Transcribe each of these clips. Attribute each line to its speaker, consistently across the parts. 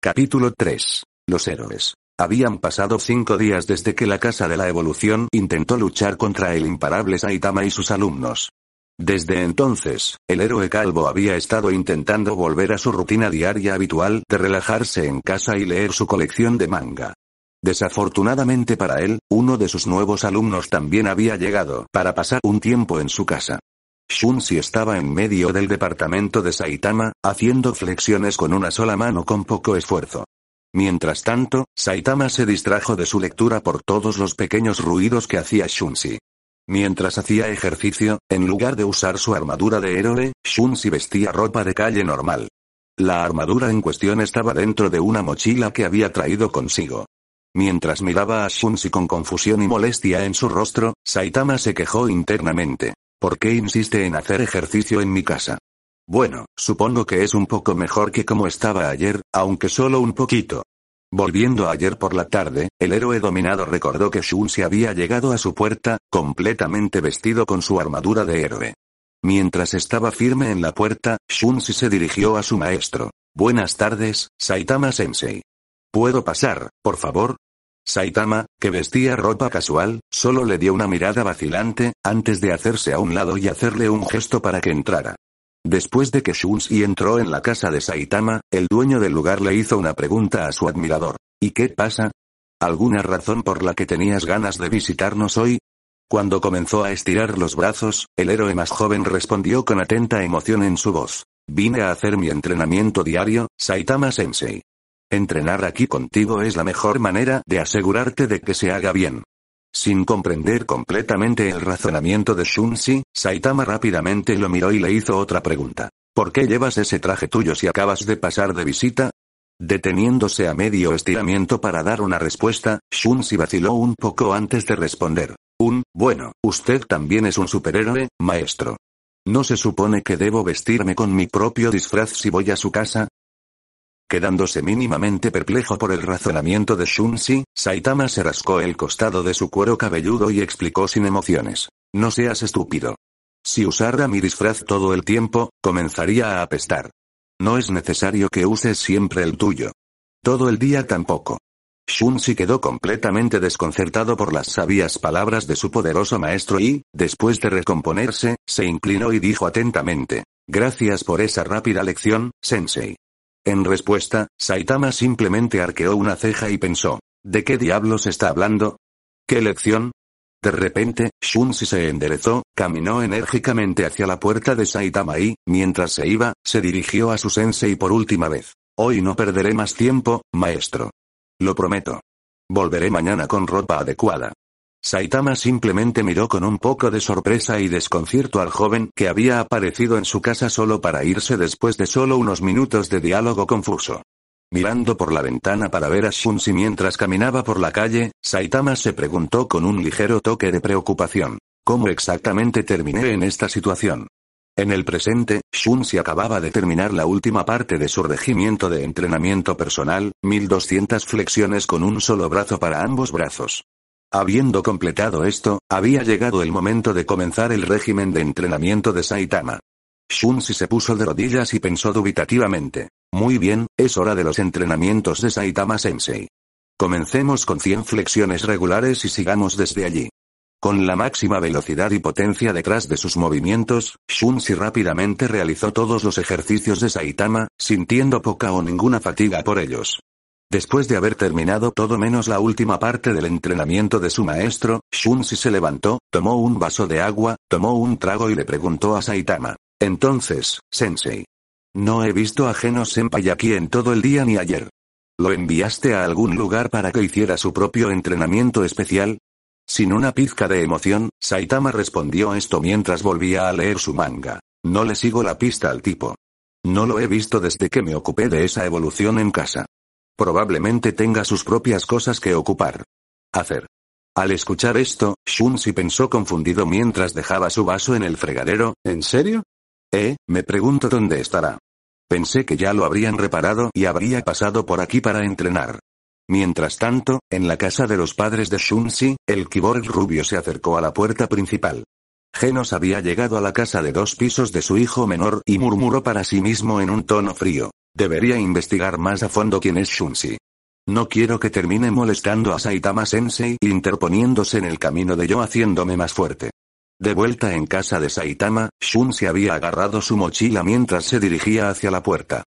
Speaker 1: Capítulo 3. Los héroes. Habían pasado cinco días desde que la Casa de la Evolución intentó luchar contra el imparable Saitama y sus alumnos. Desde entonces, el héroe calvo había estado intentando volver a su rutina diaria habitual de relajarse en casa y leer su colección de manga. Desafortunadamente para él, uno de sus nuevos alumnos también había llegado para pasar un tiempo en su casa. Shunsi estaba en medio del departamento de Saitama, haciendo flexiones con una sola mano con poco esfuerzo. Mientras tanto, Saitama se distrajo de su lectura por todos los pequeños ruidos que hacía Shunsi. Mientras hacía ejercicio, en lugar de usar su armadura de héroe, Shunsi vestía ropa de calle normal. La armadura en cuestión estaba dentro de una mochila que había traído consigo. Mientras miraba a Shunsi con confusión y molestia en su rostro, Saitama se quejó internamente. ¿Por qué insiste en hacer ejercicio en mi casa? Bueno, supongo que es un poco mejor que como estaba ayer, aunque solo un poquito. Volviendo ayer por la tarde, el héroe dominado recordó que Shun se había llegado a su puerta, completamente vestido con su armadura de héroe. Mientras estaba firme en la puerta, Shunsi se dirigió a su maestro. Buenas tardes, Saitama Sensei. ¿Puedo pasar, por favor? Saitama, que vestía ropa casual, solo le dio una mirada vacilante, antes de hacerse a un lado y hacerle un gesto para que entrara. Después de que Shunsi entró en la casa de Saitama, el dueño del lugar le hizo una pregunta a su admirador. ¿Y qué pasa? ¿Alguna razón por la que tenías ganas de visitarnos hoy? Cuando comenzó a estirar los brazos, el héroe más joven respondió con atenta emoción en su voz. Vine a hacer mi entrenamiento diario, Saitama Sensei. Entrenar aquí contigo es la mejor manera de asegurarte de que se haga bien. Sin comprender completamente el razonamiento de Shunsi, Saitama rápidamente lo miró y le hizo otra pregunta. ¿Por qué llevas ese traje tuyo si acabas de pasar de visita? Deteniéndose a medio estiramiento para dar una respuesta, Shunsi vaciló un poco antes de responder. Un, bueno, usted también es un superhéroe, maestro. ¿No se supone que debo vestirme con mi propio disfraz si voy a su casa? Quedándose mínimamente perplejo por el razonamiento de Shunsi, Saitama se rascó el costado de su cuero cabelludo y explicó sin emociones. No seas estúpido. Si usara mi disfraz todo el tiempo, comenzaría a apestar. No es necesario que uses siempre el tuyo. Todo el día tampoco. Shunsi quedó completamente desconcertado por las sabias palabras de su poderoso maestro y, después de recomponerse, se inclinó y dijo atentamente. Gracias por esa rápida lección, Sensei. En respuesta, Saitama simplemente arqueó una ceja y pensó, ¿de qué diablos está hablando? ¿Qué lección? De repente, Shunsi se enderezó, caminó enérgicamente hacia la puerta de Saitama y, mientras se iba, se dirigió a su sensei por última vez. Hoy no perderé más tiempo, maestro. Lo prometo. Volveré mañana con ropa adecuada. Saitama simplemente miró con un poco de sorpresa y desconcierto al joven que había aparecido en su casa solo para irse después de solo unos minutos de diálogo confuso. Mirando por la ventana para ver a Shunsi mientras caminaba por la calle, Saitama se preguntó con un ligero toque de preocupación. ¿Cómo exactamente terminé en esta situación? En el presente, Shunsi acababa de terminar la última parte de su regimiento de entrenamiento personal, 1200 flexiones con un solo brazo para ambos brazos. Habiendo completado esto, había llegado el momento de comenzar el régimen de entrenamiento de Saitama. Shunsi se puso de rodillas y pensó dubitativamente. Muy bien, es hora de los entrenamientos de Saitama Sensei. Comencemos con 100 flexiones regulares y sigamos desde allí. Con la máxima velocidad y potencia detrás de sus movimientos, Shunsi rápidamente realizó todos los ejercicios de Saitama, sintiendo poca o ninguna fatiga por ellos. Después de haber terminado todo menos la última parte del entrenamiento de su maestro, Shunsi se levantó, tomó un vaso de agua, tomó un trago y le preguntó a Saitama. Entonces, Sensei. No he visto a Geno Senpai aquí en todo el día ni ayer. ¿Lo enviaste a algún lugar para que hiciera su propio entrenamiento especial? Sin una pizca de emoción, Saitama respondió esto mientras volvía a leer su manga. No le sigo la pista al tipo. No lo he visto desde que me ocupé de esa evolución en casa. Probablemente tenga sus propias cosas que ocupar. Hacer. Al escuchar esto, Shunsi pensó confundido mientras dejaba su vaso en el fregadero, ¿en serio? Eh, me pregunto dónde estará. Pensé que ya lo habrían reparado y habría pasado por aquí para entrenar. Mientras tanto, en la casa de los padres de Shunsi, el kiborg rubio se acercó a la puerta principal. Genos había llegado a la casa de dos pisos de su hijo menor y murmuró para sí mismo en un tono frío. Debería investigar más a fondo quién es Shunsi. No quiero que termine molestando a Saitama Sensei interponiéndose en el camino de yo haciéndome más fuerte. De vuelta en casa de Saitama, Shunsi había agarrado su mochila mientras se dirigía hacia la puerta.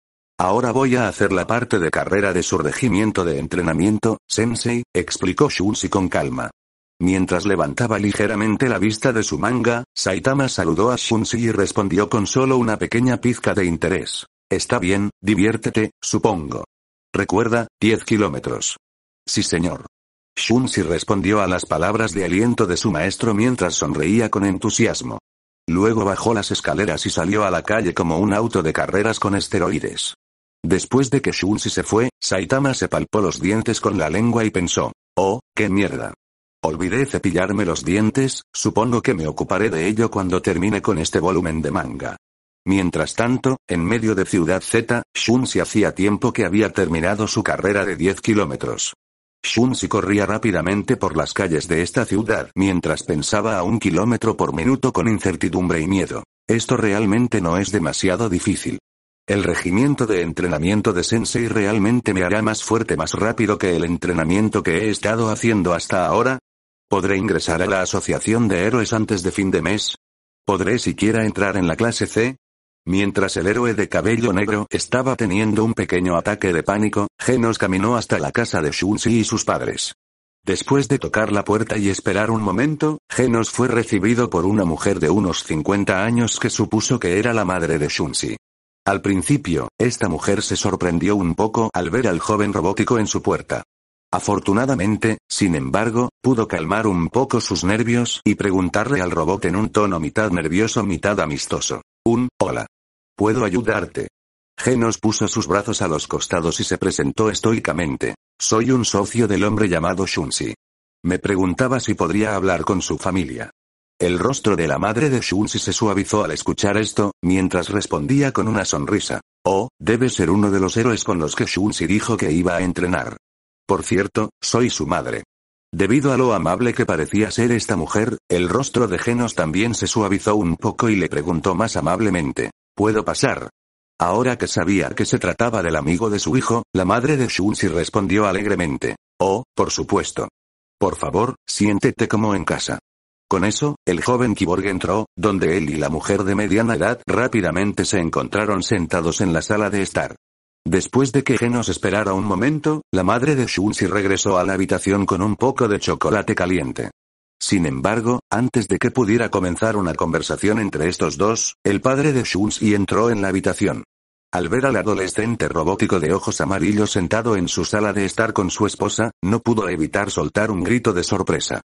Speaker 1: Ahora voy a hacer la parte de carrera de su regimiento de entrenamiento, Sensei, explicó Shunsi con calma. Mientras levantaba ligeramente la vista de su manga, Saitama saludó a Shunsi y respondió con solo una pequeña pizca de interés. Está bien, diviértete, supongo. Recuerda, 10 kilómetros. Sí, señor. Shunsi respondió a las palabras de aliento de su maestro mientras sonreía con entusiasmo. Luego bajó las escaleras y salió a la calle como un auto de carreras con esteroides. Después de que Shunsi se fue, Saitama se palpó los dientes con la lengua y pensó, oh, qué mierda. Olvidé cepillarme los dientes, supongo que me ocuparé de ello cuando termine con este volumen de manga. Mientras tanto, en medio de Ciudad Z, Shunsi hacía tiempo que había terminado su carrera de 10 kilómetros. Shunsi corría rápidamente por las calles de esta ciudad mientras pensaba a un kilómetro por minuto con incertidumbre y miedo. Esto realmente no es demasiado difícil. El regimiento de entrenamiento de Sensei realmente me hará más fuerte más rápido que el entrenamiento que he estado haciendo hasta ahora. ¿Podré ingresar a la Asociación de Héroes antes de fin de mes? ¿Podré siquiera entrar en la clase C? Mientras el héroe de cabello negro estaba teniendo un pequeño ataque de pánico, Genos caminó hasta la casa de Shunsi y sus padres. Después de tocar la puerta y esperar un momento, Genos fue recibido por una mujer de unos 50 años que supuso que era la madre de Shunsi. Al principio, esta mujer se sorprendió un poco al ver al joven robótico en su puerta. Afortunadamente, sin embargo, pudo calmar un poco sus nervios y preguntarle al robot en un tono mitad nervioso mitad amistoso. Un, hola. Puedo ayudarte. Genos puso sus brazos a los costados y se presentó estoicamente. Soy un socio del hombre llamado Shunsi. Me preguntaba si podría hablar con su familia. El rostro de la madre de Shunsi se suavizó al escuchar esto, mientras respondía con una sonrisa. Oh, debe ser uno de los héroes con los que Shunsi dijo que iba a entrenar. Por cierto, soy su madre. Debido a lo amable que parecía ser esta mujer, el rostro de Genos también se suavizó un poco y le preguntó más amablemente, Puedo pasar. Ahora que sabía que se trataba del amigo de su hijo, la madre de Shunsi respondió alegremente. Oh, por supuesto. Por favor, siéntete como en casa. Con eso, el joven kiborg entró, donde él y la mujer de mediana edad rápidamente se encontraron sentados en la sala de estar. Después de que Genos esperara un momento, la madre de Shunsi regresó a la habitación con un poco de chocolate caliente. Sin embargo, antes de que pudiera comenzar una conversación entre estos dos, el padre de y entró en la habitación. Al ver al adolescente robótico de ojos amarillos sentado en su sala de estar con su esposa, no pudo evitar soltar un grito de sorpresa.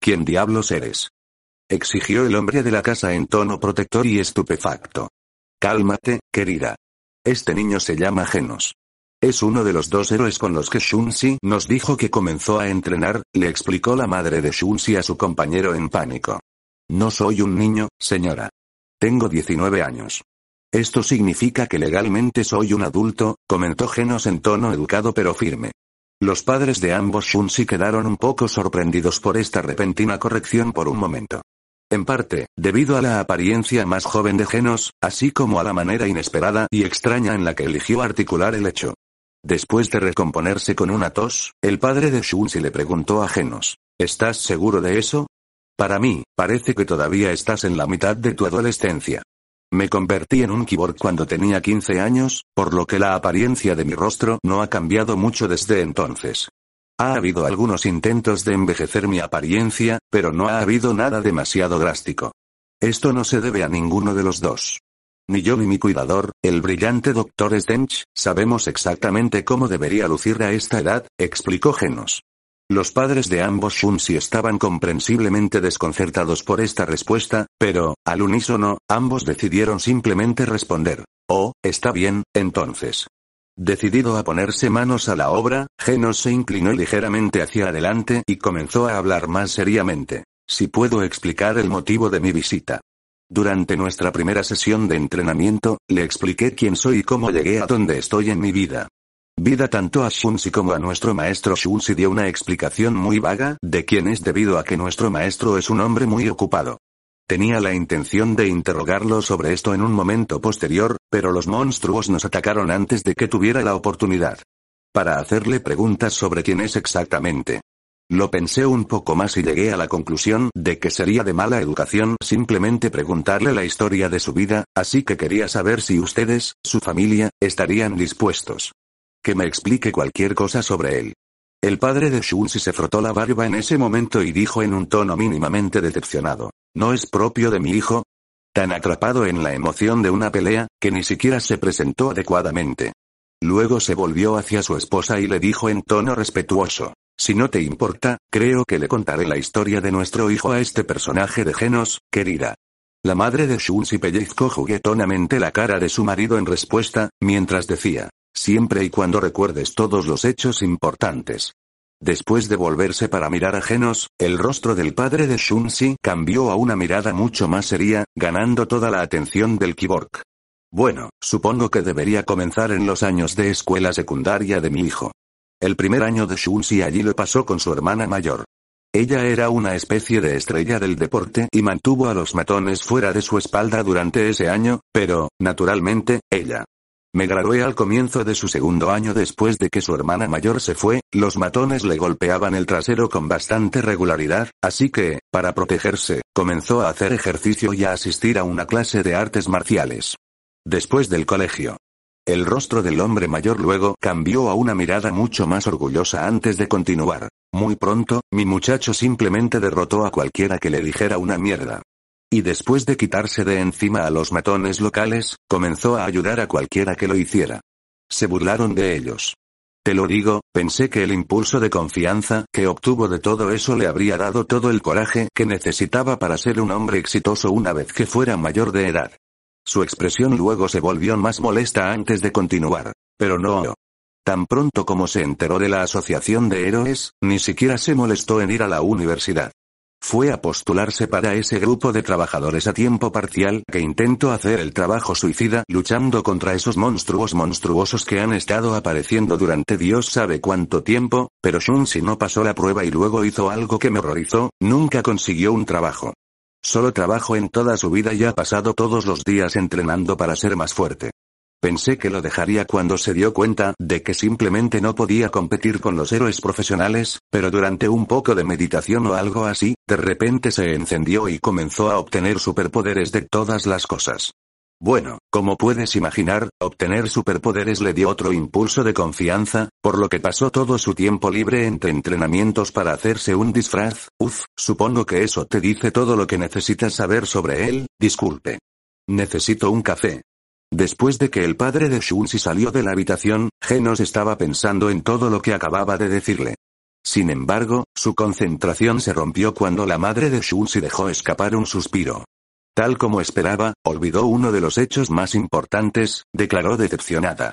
Speaker 1: ¿Quién diablos eres? exigió el hombre de la casa en tono protector y estupefacto. Cálmate, querida. Este niño se llama Genos. Es uno de los dos héroes con los que Shunsi nos dijo que comenzó a entrenar, le explicó la madre de Shunsi a su compañero en pánico. No soy un niño, señora. Tengo 19 años. Esto significa que legalmente soy un adulto, comentó Genos en tono educado pero firme. Los padres de ambos Shunsi quedaron un poco sorprendidos por esta repentina corrección por un momento. En parte, debido a la apariencia más joven de Genos, así como a la manera inesperada y extraña en la que eligió articular el hecho. Después de recomponerse con una tos, el padre de Shunsi le preguntó a Genos. ¿Estás seguro de eso? Para mí, parece que todavía estás en la mitad de tu adolescencia. Me convertí en un kiborg cuando tenía 15 años, por lo que la apariencia de mi rostro no ha cambiado mucho desde entonces. Ha habido algunos intentos de envejecer mi apariencia, pero no ha habido nada demasiado drástico. Esto no se debe a ninguno de los dos. Ni yo ni mi cuidador, el brillante doctor Stench, sabemos exactamente cómo debería lucir a esta edad, explicó Genos. Los padres de ambos Shunsi estaban comprensiblemente desconcertados por esta respuesta, pero, al unísono, ambos decidieron simplemente responder. Oh, está bien, entonces. Decidido a ponerse manos a la obra, Genos se inclinó ligeramente hacia adelante y comenzó a hablar más seriamente. Si puedo explicar el motivo de mi visita. Durante nuestra primera sesión de entrenamiento, le expliqué quién soy y cómo llegué a donde estoy en mi vida. Vida tanto a Shunsi como a nuestro maestro Shunsi dio una explicación muy vaga de quién es debido a que nuestro maestro es un hombre muy ocupado. Tenía la intención de interrogarlo sobre esto en un momento posterior, pero los monstruos nos atacaron antes de que tuviera la oportunidad. Para hacerle preguntas sobre quién es exactamente. Lo pensé un poco más y llegué a la conclusión de que sería de mala educación simplemente preguntarle la historia de su vida, así que quería saber si ustedes, su familia, estarían dispuestos. Que me explique cualquier cosa sobre él. El padre de Shunsi se frotó la barba en ese momento y dijo en un tono mínimamente decepcionado. ¿No es propio de mi hijo? Tan atrapado en la emoción de una pelea, que ni siquiera se presentó adecuadamente. Luego se volvió hacia su esposa y le dijo en tono respetuoso. Si no te importa, creo que le contaré la historia de nuestro hijo a este personaje de Genos, querida. La madre de Shunsi pellizcó juguetonamente la cara de su marido en respuesta, mientras decía, siempre y cuando recuerdes todos los hechos importantes. Después de volverse para mirar a Genos, el rostro del padre de Shunsi cambió a una mirada mucho más seria, ganando toda la atención del kiborg. Bueno, supongo que debería comenzar en los años de escuela secundaria de mi hijo. El primer año de Shunsi allí lo pasó con su hermana mayor. Ella era una especie de estrella del deporte y mantuvo a los matones fuera de su espalda durante ese año, pero, naturalmente, ella. Me gradué al comienzo de su segundo año después de que su hermana mayor se fue, los matones le golpeaban el trasero con bastante regularidad, así que, para protegerse, comenzó a hacer ejercicio y a asistir a una clase de artes marciales. Después del colegio, el rostro del hombre mayor luego cambió a una mirada mucho más orgullosa antes de continuar. Muy pronto, mi muchacho simplemente derrotó a cualquiera que le dijera una mierda. Y después de quitarse de encima a los matones locales, comenzó a ayudar a cualquiera que lo hiciera. Se burlaron de ellos. Te lo digo, pensé que el impulso de confianza que obtuvo de todo eso le habría dado todo el coraje que necesitaba para ser un hombre exitoso una vez que fuera mayor de edad. Su expresión luego se volvió más molesta antes de continuar. Pero no. Tan pronto como se enteró de la Asociación de Héroes, ni siquiera se molestó en ir a la universidad. Fue a postularse para ese grupo de trabajadores a tiempo parcial que intentó hacer el trabajo suicida luchando contra esos monstruos monstruosos que han estado apareciendo durante Dios sabe cuánto tiempo, pero Shunsi no pasó la prueba y luego hizo algo que me horrorizó, nunca consiguió un trabajo. Solo trabajo en toda su vida y ha pasado todos los días entrenando para ser más fuerte. Pensé que lo dejaría cuando se dio cuenta de que simplemente no podía competir con los héroes profesionales, pero durante un poco de meditación o algo así, de repente se encendió y comenzó a obtener superpoderes de todas las cosas. Bueno, como puedes imaginar, obtener superpoderes le dio otro impulso de confianza, por lo que pasó todo su tiempo libre entre entrenamientos para hacerse un disfraz. Uf, supongo que eso te dice todo lo que necesitas saber sobre él, disculpe. Necesito un café. Después de que el padre de Shunsi salió de la habitación, Genos estaba pensando en todo lo que acababa de decirle. Sin embargo, su concentración se rompió cuando la madre de Shunsi dejó escapar un suspiro. Tal como esperaba, olvidó uno de los hechos más importantes, declaró decepcionada.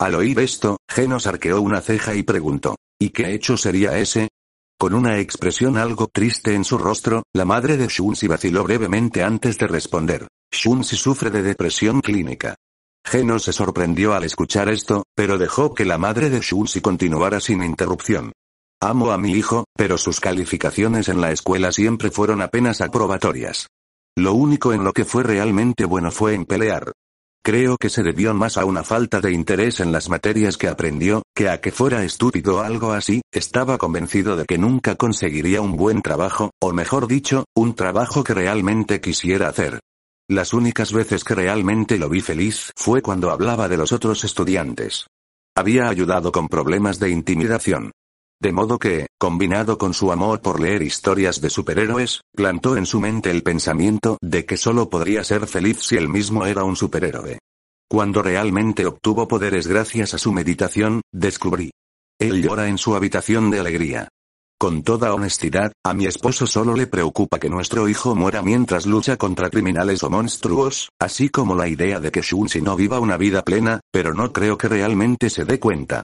Speaker 1: Al oír esto, Genos arqueó una ceja y preguntó, ¿y qué hecho sería ese? Con una expresión algo triste en su rostro, la madre de Shunsi vaciló brevemente antes de responder. Shunsi sufre de depresión clínica. Genos se sorprendió al escuchar esto, pero dejó que la madre de Shunsi continuara sin interrupción. Amo a mi hijo, pero sus calificaciones en la escuela siempre fueron apenas aprobatorias. Lo único en lo que fue realmente bueno fue en pelear. Creo que se debió más a una falta de interés en las materias que aprendió, que a que fuera estúpido o algo así, estaba convencido de que nunca conseguiría un buen trabajo, o mejor dicho, un trabajo que realmente quisiera hacer. Las únicas veces que realmente lo vi feliz fue cuando hablaba de los otros estudiantes. Había ayudado con problemas de intimidación. De modo que, combinado con su amor por leer historias de superhéroes, plantó en su mente el pensamiento de que solo podría ser feliz si él mismo era un superhéroe. Cuando realmente obtuvo poderes gracias a su meditación, descubrí. Él llora en su habitación de alegría. Con toda honestidad, a mi esposo solo le preocupa que nuestro hijo muera mientras lucha contra criminales o monstruos, así como la idea de que Shunsi no viva una vida plena, pero no creo que realmente se dé cuenta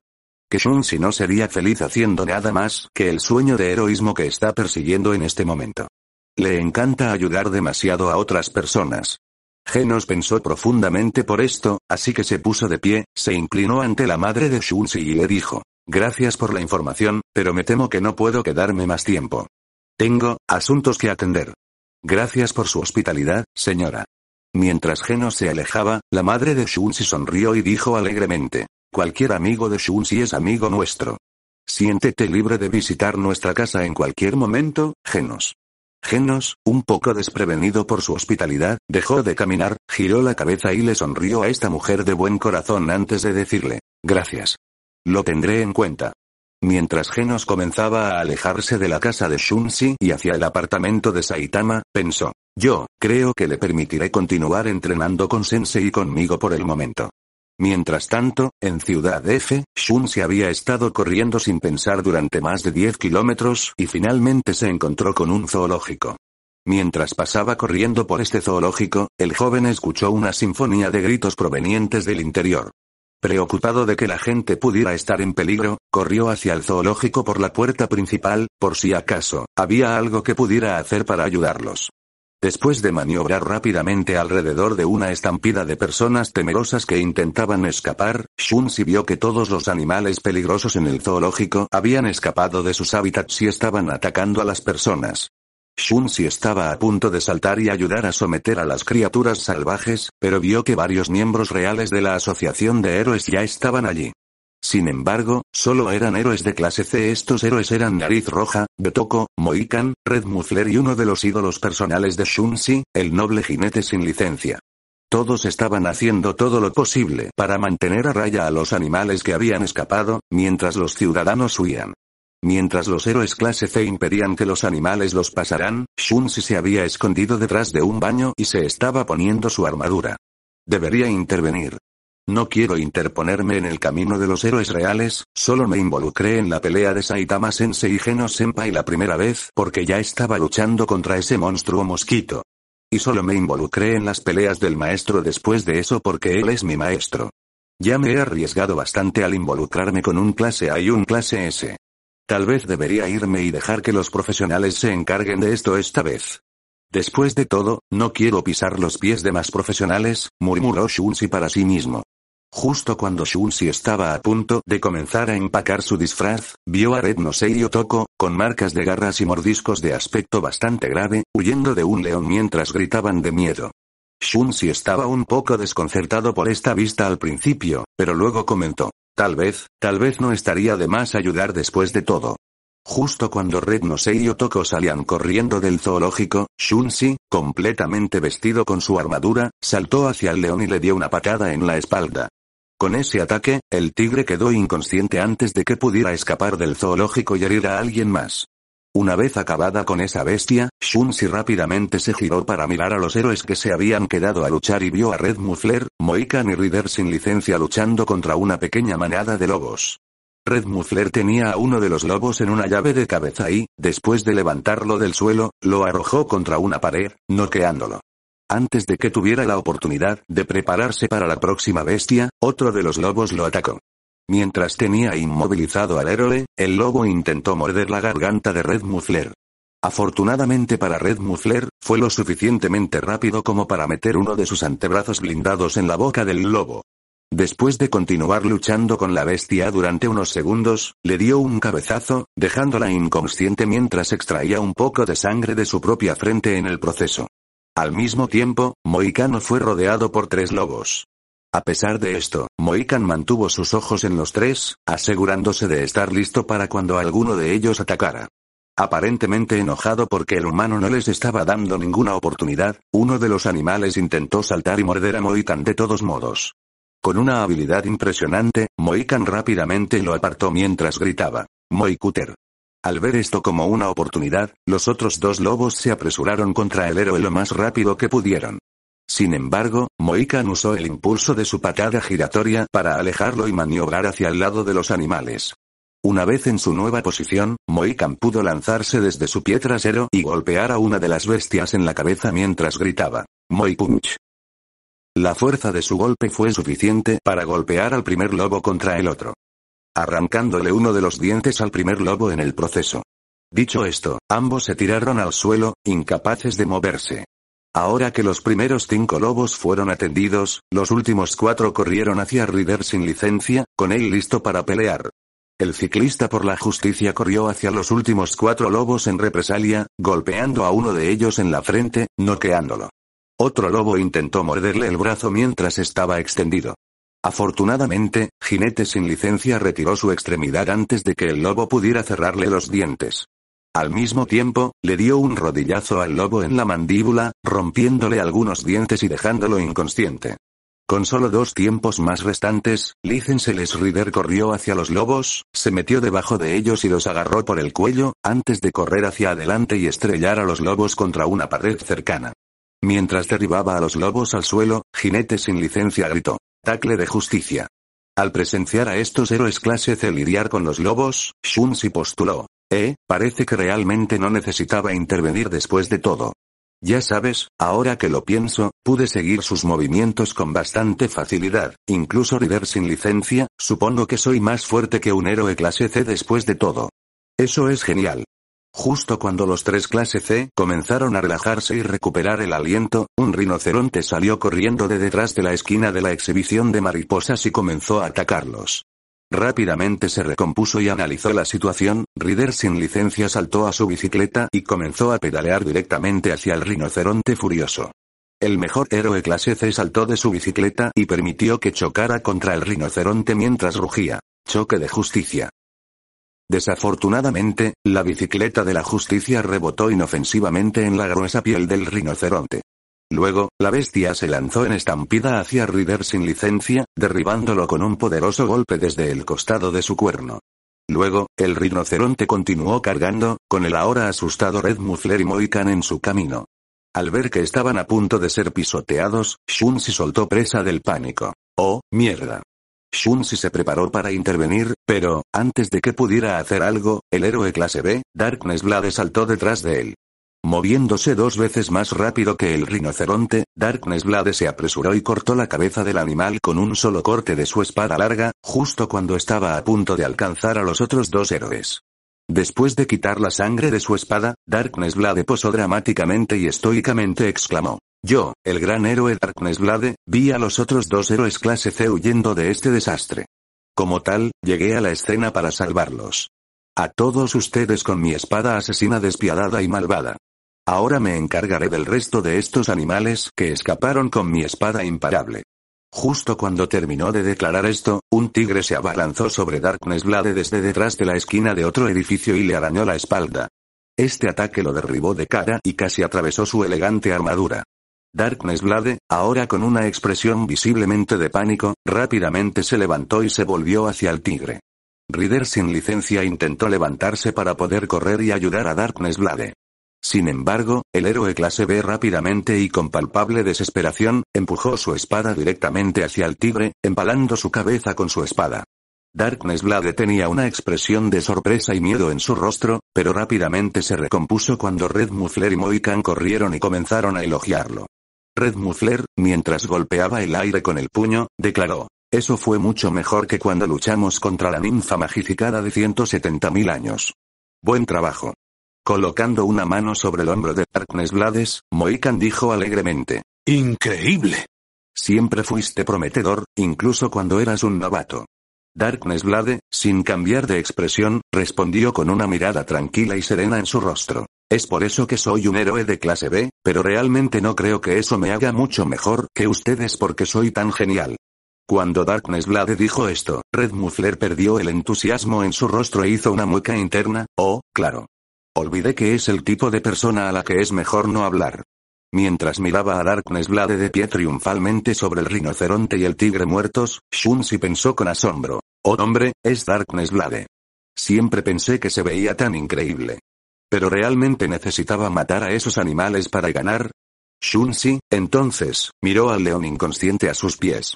Speaker 1: que Shun-Si no sería feliz haciendo nada más que el sueño de heroísmo que está persiguiendo en este momento. Le encanta ayudar demasiado a otras personas. Genos pensó profundamente por esto, así que se puso de pie, se inclinó ante la madre de Shunsi y le dijo, gracias por la información, pero me temo que no puedo quedarme más tiempo. Tengo, asuntos que atender. Gracias por su hospitalidad, señora. Mientras Genos se alejaba, la madre de Shunsi sonrió y dijo alegremente, Cualquier amigo de Shunsi es amigo nuestro. Siéntete libre de visitar nuestra casa en cualquier momento, Genos. Genos, un poco desprevenido por su hospitalidad, dejó de caminar, giró la cabeza y le sonrió a esta mujer de buen corazón antes de decirle, gracias. Lo tendré en cuenta. Mientras Genos comenzaba a alejarse de la casa de Shunsi y hacia el apartamento de Saitama, pensó, yo, creo que le permitiré continuar entrenando con Sensei y conmigo por el momento. Mientras tanto, en Ciudad F, Shun se había estado corriendo sin pensar durante más de 10 kilómetros y finalmente se encontró con un zoológico. Mientras pasaba corriendo por este zoológico, el joven escuchó una sinfonía de gritos provenientes del interior. Preocupado de que la gente pudiera estar en peligro, corrió hacia el zoológico por la puerta principal, por si acaso, había algo que pudiera hacer para ayudarlos. Después de maniobrar rápidamente alrededor de una estampida de personas temerosas que intentaban escapar, Shunsi vio que todos los animales peligrosos en el zoológico habían escapado de sus hábitats y estaban atacando a las personas. Shunsi estaba a punto de saltar y ayudar a someter a las criaturas salvajes, pero vio que varios miembros reales de la Asociación de Héroes ya estaban allí. Sin embargo, solo eran héroes de clase C. Estos héroes eran Nariz Roja, Betoko, Mohican, Red Muffler y uno de los ídolos personales de Shunsi, el noble jinete sin licencia. Todos estaban haciendo todo lo posible para mantener a raya a los animales que habían escapado, mientras los ciudadanos huían. Mientras los héroes clase C impedían que los animales los pasaran, Shunsi se había escondido detrás de un baño y se estaba poniendo su armadura. Debería intervenir. No quiero interponerme en el camino de los héroes reales, solo me involucré en la pelea de Saitama Sensei y Geno Senpai la primera vez porque ya estaba luchando contra ese monstruo mosquito. Y solo me involucré en las peleas del maestro después de eso porque él es mi maestro. Ya me he arriesgado bastante al involucrarme con un clase A y un clase S. Tal vez debería irme y dejar que los profesionales se encarguen de esto esta vez. Después de todo, no quiero pisar los pies de más profesionales, murmuró Shunsi para sí mismo. Justo cuando Shunsi estaba a punto de comenzar a empacar su disfraz, vio a Red y Toko, con marcas de garras y mordiscos de aspecto bastante grave, huyendo de un león mientras gritaban de miedo. Shunsi estaba un poco desconcertado por esta vista al principio, pero luego comentó. Tal vez, tal vez no estaría de más ayudar después de todo. Justo cuando Red y salían corriendo del zoológico, Shunsi, completamente vestido con su armadura, saltó hacia el león y le dio una patada en la espalda. Con ese ataque, el tigre quedó inconsciente antes de que pudiera escapar del zoológico y herir a alguien más. Una vez acabada con esa bestia, Shunsi rápidamente se giró para mirar a los héroes que se habían quedado a luchar y vio a Red Muffler, Moican y Reader sin licencia luchando contra una pequeña manada de lobos. Red Muffler tenía a uno de los lobos en una llave de cabeza y, después de levantarlo del suelo, lo arrojó contra una pared, noqueándolo. Antes de que tuviera la oportunidad de prepararse para la próxima bestia, otro de los lobos lo atacó. Mientras tenía inmovilizado al héroe, el lobo intentó morder la garganta de Red Muffler. Afortunadamente para Red Muffler, fue lo suficientemente rápido como para meter uno de sus antebrazos blindados en la boca del lobo. Después de continuar luchando con la bestia durante unos segundos, le dio un cabezazo, dejándola inconsciente mientras extraía un poco de sangre de su propia frente en el proceso. Al mismo tiempo, Moicano fue rodeado por tres lobos. A pesar de esto, Moican mantuvo sus ojos en los tres, asegurándose de estar listo para cuando alguno de ellos atacara. Aparentemente enojado porque el humano no les estaba dando ninguna oportunidad, uno de los animales intentó saltar y morder a Moican de todos modos. Con una habilidad impresionante, Moican rápidamente lo apartó mientras gritaba, Moikuter. Al ver esto como una oportunidad, los otros dos lobos se apresuraron contra el héroe lo más rápido que pudieron. Sin embargo, Moikan usó el impulso de su patada giratoria para alejarlo y maniobrar hacia el lado de los animales. Una vez en su nueva posición, Moikan pudo lanzarse desde su pie trasero y golpear a una de las bestias en la cabeza mientras gritaba, Moi Punch. La fuerza de su golpe fue suficiente para golpear al primer lobo contra el otro arrancándole uno de los dientes al primer lobo en el proceso. Dicho esto, ambos se tiraron al suelo, incapaces de moverse. Ahora que los primeros cinco lobos fueron atendidos, los últimos cuatro corrieron hacia Rider sin licencia, con él listo para pelear. El ciclista por la justicia corrió hacia los últimos cuatro lobos en represalia, golpeando a uno de ellos en la frente, noqueándolo. Otro lobo intentó morderle el brazo mientras estaba extendido. Afortunadamente, Jinete sin licencia retiró su extremidad antes de que el lobo pudiera cerrarle los dientes. Al mismo tiempo, le dio un rodillazo al lobo en la mandíbula, rompiéndole algunos dientes y dejándolo inconsciente. Con solo dos tiempos más restantes, les Rider corrió hacia los lobos, se metió debajo de ellos y los agarró por el cuello, antes de correr hacia adelante y estrellar a los lobos contra una pared cercana. Mientras derribaba a los lobos al suelo, Jinete sin licencia gritó. Tacle de justicia. Al presenciar a estos héroes clase C lidiar con los lobos, Shunsi postuló. Eh, parece que realmente no necesitaba intervenir después de todo. Ya sabes, ahora que lo pienso, pude seguir sus movimientos con bastante facilidad, incluso River sin licencia, supongo que soy más fuerte que un héroe clase C después de todo. Eso es genial. Justo cuando los tres clase C comenzaron a relajarse y recuperar el aliento, un rinoceronte salió corriendo de detrás de la esquina de la exhibición de mariposas y comenzó a atacarlos. Rápidamente se recompuso y analizó la situación, Rider sin licencia saltó a su bicicleta y comenzó a pedalear directamente hacia el rinoceronte furioso. El mejor héroe clase C saltó de su bicicleta y permitió que chocara contra el rinoceronte mientras rugía. Choque de justicia. Desafortunadamente, la bicicleta de la justicia rebotó inofensivamente en la gruesa piel del rinoceronte. Luego, la bestia se lanzó en estampida hacia Rider sin licencia, derribándolo con un poderoso golpe desde el costado de su cuerno. Luego, el rinoceronte continuó cargando, con el ahora asustado Red Muffler y Moican en su camino. Al ver que estaban a punto de ser pisoteados, Shun se soltó presa del pánico. ¡Oh, mierda! Shunsi se preparó para intervenir, pero, antes de que pudiera hacer algo, el héroe clase B, Darkness Blade saltó detrás de él. Moviéndose dos veces más rápido que el rinoceronte, Darkness Blade se apresuró y cortó la cabeza del animal con un solo corte de su espada larga, justo cuando estaba a punto de alcanzar a los otros dos héroes. Después de quitar la sangre de su espada, Darkness Blade posó dramáticamente y estoicamente exclamó. Yo, el gran héroe Darkness Blade, vi a los otros dos héroes clase C huyendo de este desastre. Como tal, llegué a la escena para salvarlos. A todos ustedes con mi espada asesina despiadada y malvada. Ahora me encargaré del resto de estos animales que escaparon con mi espada imparable. Justo cuando terminó de declarar esto, un tigre se abalanzó sobre Darkness Blade desde detrás de la esquina de otro edificio y le arañó la espalda. Este ataque lo derribó de cara y casi atravesó su elegante armadura. Darkness Blade, ahora con una expresión visiblemente de pánico, rápidamente se levantó y se volvió hacia el tigre. Rider sin licencia intentó levantarse para poder correr y ayudar a Darkness Blade. Sin embargo, el héroe clase B rápidamente y con palpable desesperación, empujó su espada directamente hacia el tigre, empalando su cabeza con su espada. Darkness Blade tenía una expresión de sorpresa y miedo en su rostro, pero rápidamente se recompuso cuando Red Muffler y Moikan corrieron y comenzaron a elogiarlo. Red Muffler, mientras golpeaba el aire con el puño, declaró. Eso fue mucho mejor que cuando luchamos contra la ninfa magificada de 170.000 años. Buen trabajo. Colocando una mano sobre el hombro de Darkness Blades, Moikan dijo alegremente. Increíble. Siempre fuiste prometedor, incluso cuando eras un novato. Darkness Blade, sin cambiar de expresión, respondió con una mirada tranquila y serena en su rostro. Es por eso que soy un héroe de clase B, pero realmente no creo que eso me haga mucho mejor que ustedes porque soy tan genial. Cuando Darkness Blade dijo esto, Red Muffler perdió el entusiasmo en su rostro e hizo una mueca interna, oh, claro. Olvidé que es el tipo de persona a la que es mejor no hablar. Mientras miraba a Darkness Blade de pie triunfalmente sobre el rinoceronte y el tigre muertos, Shunsi pensó con asombro, Oh hombre, es Darkness Blade. Siempre pensé que se veía tan increíble. Pero realmente necesitaba matar a esos animales para ganar. Shunsi, entonces, miró al león inconsciente a sus pies.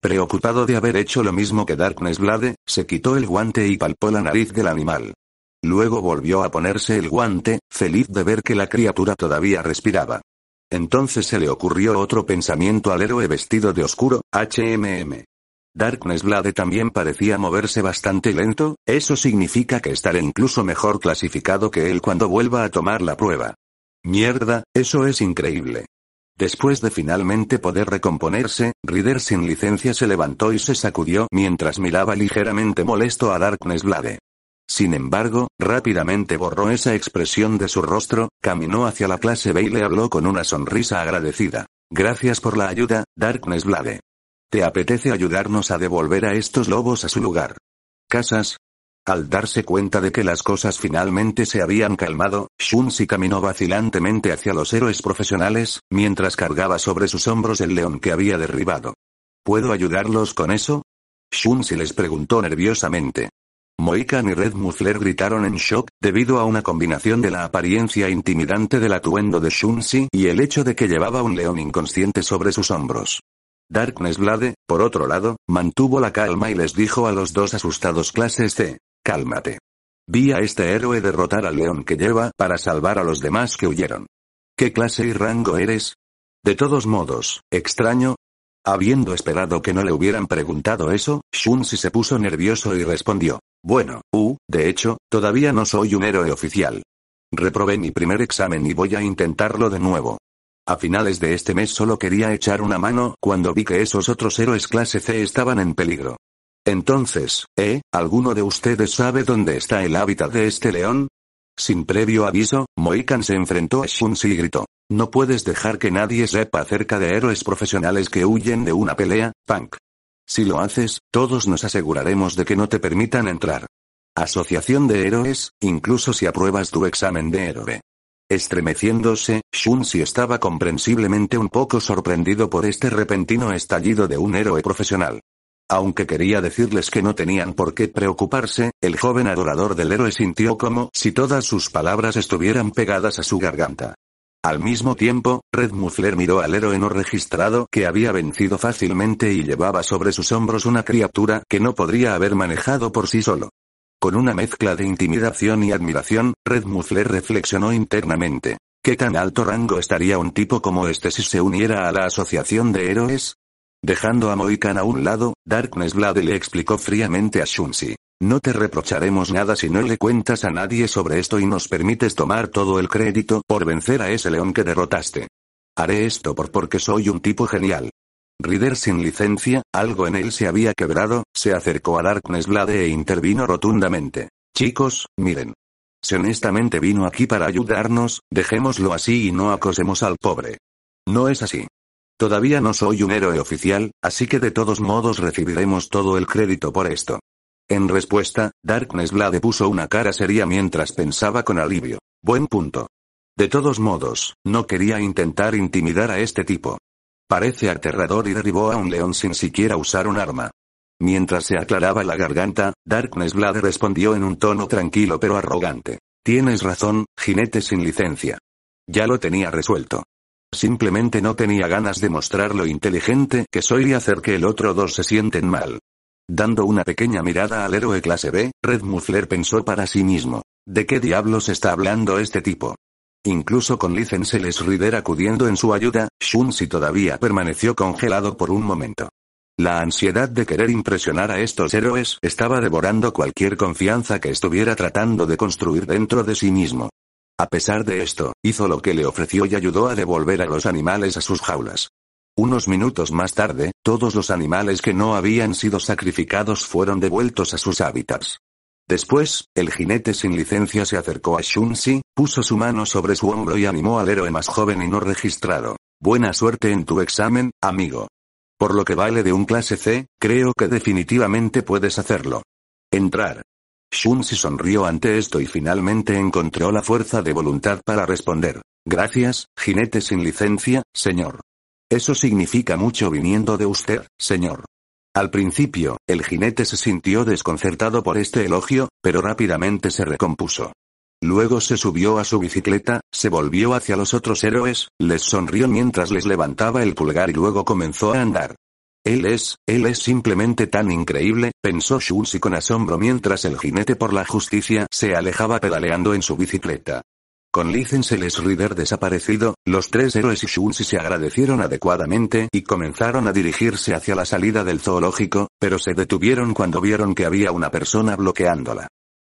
Speaker 1: Preocupado de haber hecho lo mismo que Darkness Blade, se quitó el guante y palpó la nariz del animal. Luego volvió a ponerse el guante, feliz de ver que la criatura todavía respiraba. Entonces se le ocurrió otro pensamiento al héroe vestido de oscuro, HMM. Darkness Blade también parecía moverse bastante lento, eso significa que estará incluso mejor clasificado que él cuando vuelva a tomar la prueba. Mierda, eso es increíble. Después de finalmente poder recomponerse, Reader sin licencia se levantó y se sacudió mientras miraba ligeramente molesto a Darkness Blade. Sin embargo, rápidamente borró esa expresión de su rostro, caminó hacia la clase B y le habló con una sonrisa agradecida. Gracias por la ayuda, Darkness Blade. ¿Te apetece ayudarnos a devolver a estos lobos a su lugar? Casas. Al darse cuenta de que las cosas finalmente se habían calmado, Shunsi caminó vacilantemente hacia los héroes profesionales, mientras cargaba sobre sus hombros el león que había derribado. ¿Puedo ayudarlos con eso? Shunsi les preguntó nerviosamente. Moikan y Red Muffler gritaron en shock, debido a una combinación de la apariencia intimidante del atuendo de Shunsi y el hecho de que llevaba un león inconsciente sobre sus hombros. Darkness Blade, por otro lado, mantuvo la calma y les dijo a los dos asustados clases C, cálmate. Vi a este héroe derrotar al león que lleva para salvar a los demás que huyeron. ¿Qué clase y rango eres? De todos modos, extraño. Habiendo esperado que no le hubieran preguntado eso, Shunsi se puso nervioso y respondió. Bueno, uh, de hecho, todavía no soy un héroe oficial. Reprobé mi primer examen y voy a intentarlo de nuevo. A finales de este mes solo quería echar una mano cuando vi que esos otros héroes clase C estaban en peligro. Entonces, ¿eh? ¿Alguno de ustedes sabe dónde está el hábitat de este león? Sin previo aviso, Moikan se enfrentó a Shunsi y gritó. No puedes dejar que nadie sepa acerca de héroes profesionales que huyen de una pelea, Punk. Si lo haces, todos nos aseguraremos de que no te permitan entrar. Asociación de héroes, incluso si apruebas tu examen de héroe. Estremeciéndose, Shunsi estaba comprensiblemente un poco sorprendido por este repentino estallido de un héroe profesional. Aunque quería decirles que no tenían por qué preocuparse, el joven adorador del héroe sintió como si todas sus palabras estuvieran pegadas a su garganta. Al mismo tiempo, Red Muffler miró al héroe no registrado que había vencido fácilmente y llevaba sobre sus hombros una criatura que no podría haber manejado por sí solo. Con una mezcla de intimidación y admiración, Red Muffler reflexionó internamente. ¿Qué tan alto rango estaría un tipo como este si se uniera a la Asociación de Héroes? Dejando a Moikan a un lado, Darkness Blade le explicó fríamente a Shunsi. No te reprocharemos nada si no le cuentas a nadie sobre esto y nos permites tomar todo el crédito por vencer a ese león que derrotaste. Haré esto por porque soy un tipo genial. Rider sin licencia, algo en él se había quebrado, se acercó a Darkness Blade e intervino rotundamente. Chicos, miren. Si honestamente vino aquí para ayudarnos, dejémoslo así y no acosemos al pobre. No es así. Todavía no soy un héroe oficial, así que de todos modos recibiremos todo el crédito por esto. En respuesta, Darkness Blade puso una cara seria mientras pensaba con alivio. Buen punto. De todos modos, no quería intentar intimidar a este tipo. Parece aterrador y derribó a un león sin siquiera usar un arma. Mientras se aclaraba la garganta, Darkness Blade respondió en un tono tranquilo pero arrogante. Tienes razón, jinete sin licencia. Ya lo tenía resuelto. Simplemente no tenía ganas de mostrar lo inteligente que soy y hacer que el otro dos se sienten mal. Dando una pequeña mirada al héroe clase B, Red Muffler pensó para sí mismo. ¿De qué diablos está hablando este tipo? Incluso con Licenseless Rider acudiendo en su ayuda, Shunsi todavía permaneció congelado por un momento. La ansiedad de querer impresionar a estos héroes estaba devorando cualquier confianza que estuviera tratando de construir dentro de sí mismo. A pesar de esto, hizo lo que le ofreció y ayudó a devolver a los animales a sus jaulas. Unos minutos más tarde, todos los animales que no habían sido sacrificados fueron devueltos a sus hábitats. Después, el jinete sin licencia se acercó a Shunsi, puso su mano sobre su hombro y animó al héroe más joven y no registrado. Buena suerte en tu examen, amigo. Por lo que vale de un clase C, creo que definitivamente puedes hacerlo. Entrar. Shunsi sonrió ante esto y finalmente encontró la fuerza de voluntad para responder. Gracias, jinete sin licencia, señor. Eso significa mucho viniendo de usted, señor. Al principio, el jinete se sintió desconcertado por este elogio, pero rápidamente se recompuso. Luego se subió a su bicicleta, se volvió hacia los otros héroes, les sonrió mientras les levantaba el pulgar y luego comenzó a andar. Él es, él es simplemente tan increíble, pensó Shunsi con asombro mientras el jinete por la justicia se alejaba pedaleando en su bicicleta. Con License Les Reader desaparecido, los tres héroes y Shunsi se agradecieron adecuadamente y comenzaron a dirigirse hacia la salida del zoológico, pero se detuvieron cuando vieron que había una persona bloqueándola.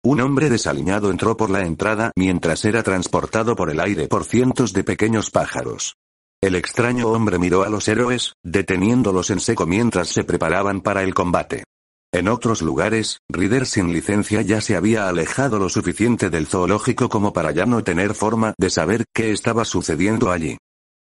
Speaker 1: Un hombre desaliñado entró por la entrada mientras era transportado por el aire por cientos de pequeños pájaros. El extraño hombre miró a los héroes, deteniéndolos en seco mientras se preparaban para el combate. En otros lugares, Reader sin licencia ya se había alejado lo suficiente del zoológico como para ya no tener forma de saber qué estaba sucediendo allí.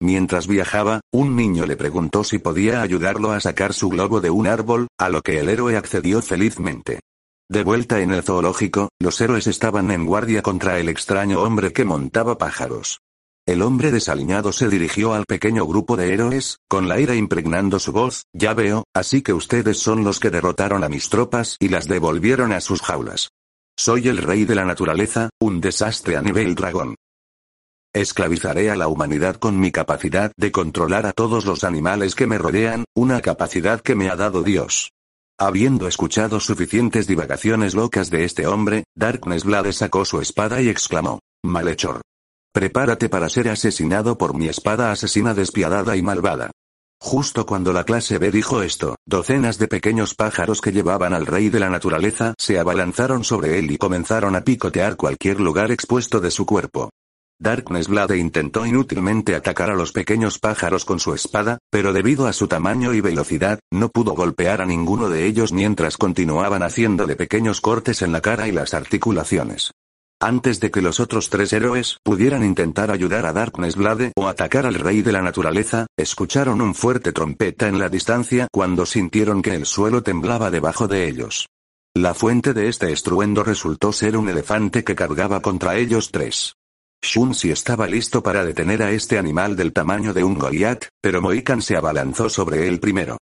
Speaker 1: Mientras viajaba, un niño le preguntó si podía ayudarlo a sacar su globo de un árbol, a lo que el héroe accedió felizmente. De vuelta en el zoológico, los héroes estaban en guardia contra el extraño hombre que montaba pájaros. El hombre desaliñado se dirigió al pequeño grupo de héroes, con la ira impregnando su voz, ya veo, así que ustedes son los que derrotaron a mis tropas y las devolvieron a sus jaulas. Soy el rey de la naturaleza, un desastre a nivel dragón. Esclavizaré a la humanidad con mi capacidad de controlar a todos los animales que me rodean, una capacidad que me ha dado Dios. Habiendo escuchado suficientes divagaciones locas de este hombre, Darkness Blade sacó su espada y exclamó, Malhechor, Prepárate para ser asesinado por mi espada asesina despiadada y malvada. Justo cuando la clase B dijo esto, docenas de pequeños pájaros que llevaban al rey de la naturaleza se abalanzaron sobre él y comenzaron a picotear cualquier lugar expuesto de su cuerpo. Darkness Blade intentó inútilmente atacar a los pequeños pájaros con su espada, pero debido a su tamaño y velocidad, no pudo golpear a ninguno de ellos mientras continuaban haciéndole pequeños cortes en la cara y las articulaciones. Antes de que los otros tres héroes pudieran intentar ayudar a Darkness Blade o atacar al rey de la naturaleza, escucharon un fuerte trompeta en la distancia cuando sintieron que el suelo temblaba debajo de ellos. La fuente de este estruendo resultó ser un elefante que cargaba contra ellos tres. Shunsi estaba listo para detener a este animal del tamaño de un Goliath, pero Moikan se abalanzó sobre él primero.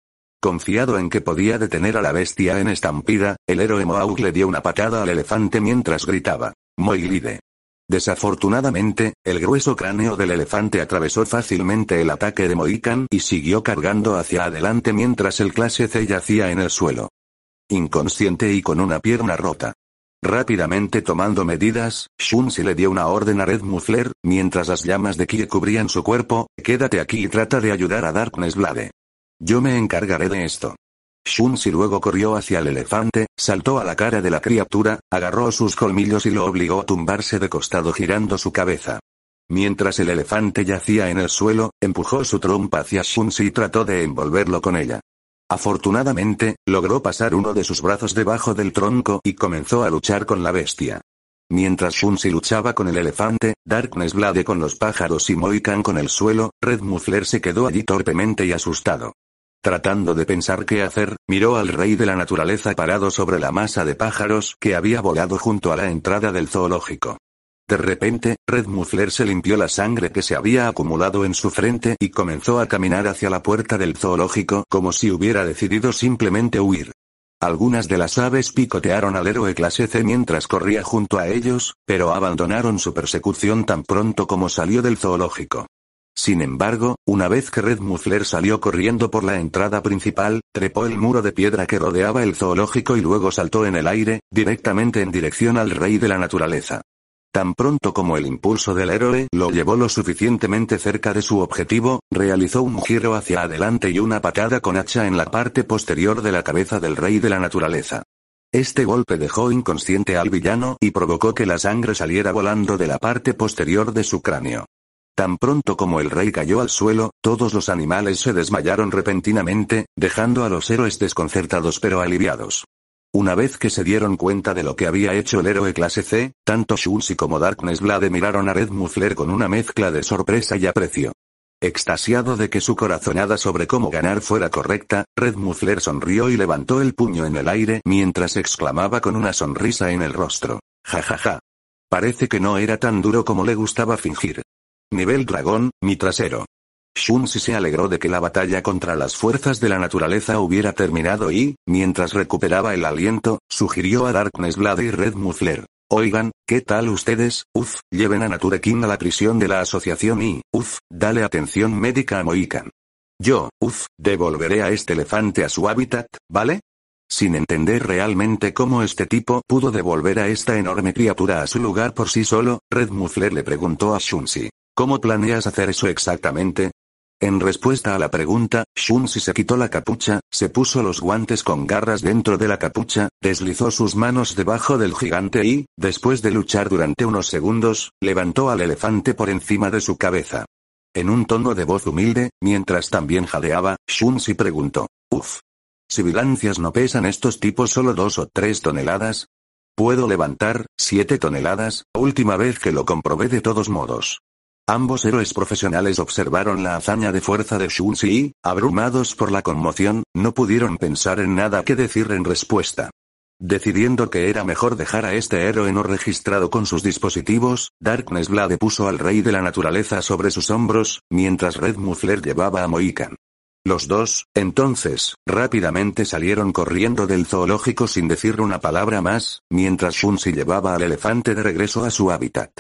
Speaker 1: Confiado en que podía detener a la bestia en estampida, el héroe Moauk le dio una patada al elefante mientras gritaba. Moilide. Desafortunadamente, el grueso cráneo del elefante atravesó fácilmente el ataque de Mohican y siguió cargando hacia adelante mientras el clase C yacía en el suelo. Inconsciente y con una pierna rota. Rápidamente tomando medidas, Shunsi le dio una orden a Red Muffler, mientras las llamas de Kie cubrían su cuerpo, quédate aquí y trata de ayudar a Darkness Blade. Yo me encargaré de esto. Shunsi luego corrió hacia el elefante, saltó a la cara de la criatura, agarró sus colmillos y lo obligó a tumbarse de costado girando su cabeza. Mientras el elefante yacía en el suelo, empujó su trompa hacia Shunsi y trató de envolverlo con ella. Afortunadamente, logró pasar uno de sus brazos debajo del tronco y comenzó a luchar con la bestia. Mientras Shunsi luchaba con el elefante, Darkness Blade con los pájaros y Moikan con el suelo, Red Muffler se quedó allí torpemente y asustado. Tratando de pensar qué hacer, miró al rey de la naturaleza parado sobre la masa de pájaros que había volado junto a la entrada del zoológico. De repente, Red Muffler se limpió la sangre que se había acumulado en su frente y comenzó a caminar hacia la puerta del zoológico como si hubiera decidido simplemente huir. Algunas de las aves picotearon al héroe clase C mientras corría junto a ellos, pero abandonaron su persecución tan pronto como salió del zoológico. Sin embargo, una vez que Red Muffler salió corriendo por la entrada principal, trepó el muro de piedra que rodeaba el zoológico y luego saltó en el aire, directamente en dirección al rey de la naturaleza. Tan pronto como el impulso del héroe lo llevó lo suficientemente cerca de su objetivo, realizó un giro hacia adelante y una patada con hacha en la parte posterior de la cabeza del rey de la naturaleza. Este golpe dejó inconsciente al villano y provocó que la sangre saliera volando de la parte posterior de su cráneo. Tan pronto como el rey cayó al suelo, todos los animales se desmayaron repentinamente, dejando a los héroes desconcertados pero aliviados. Una vez que se dieron cuenta de lo que había hecho el héroe clase C, tanto Shunsi como Darkness Blade miraron a Red Muffler con una mezcla de sorpresa y aprecio. Extasiado de que su corazonada sobre cómo ganar fuera correcta, Red Muffler sonrió y levantó el puño en el aire mientras exclamaba con una sonrisa en el rostro. Ja ja ja. Parece que no era tan duro como le gustaba fingir. Nivel dragón, mi trasero. Shunsi se alegró de que la batalla contra las fuerzas de la naturaleza hubiera terminado y, mientras recuperaba el aliento, sugirió a Darkness Blade y Red Muffler. Oigan, ¿qué tal ustedes? Uf, lleven a Naturekin a la prisión de la asociación y, uf, dale atención médica a Moikan. Yo, uf, devolveré a este elefante a su hábitat, ¿vale? Sin entender realmente cómo este tipo pudo devolver a esta enorme criatura a su lugar por sí solo, Red Muffler le preguntó a Shunsi. ¿Cómo planeas hacer eso exactamente? En respuesta a la pregunta, Shunsi se quitó la capucha, se puso los guantes con garras dentro de la capucha, deslizó sus manos debajo del gigante y, después de luchar durante unos segundos, levantó al elefante por encima de su cabeza. En un tono de voz humilde, mientras también jadeaba, Shunsi preguntó. Uf. Si bilancias no pesan estos tipos solo dos o tres toneladas? Puedo levantar, siete toneladas, última vez que lo comprobé de todos modos. Ambos héroes profesionales observaron la hazaña de fuerza de Shunzi y, abrumados por la conmoción, no pudieron pensar en nada que decir en respuesta. Decidiendo que era mejor dejar a este héroe no registrado con sus dispositivos, Darkness Blade puso al rey de la naturaleza sobre sus hombros, mientras Red Muffler llevaba a Mohican. Los dos, entonces, rápidamente salieron corriendo del zoológico sin decir una palabra más, mientras Shunsi llevaba al elefante de regreso a su hábitat.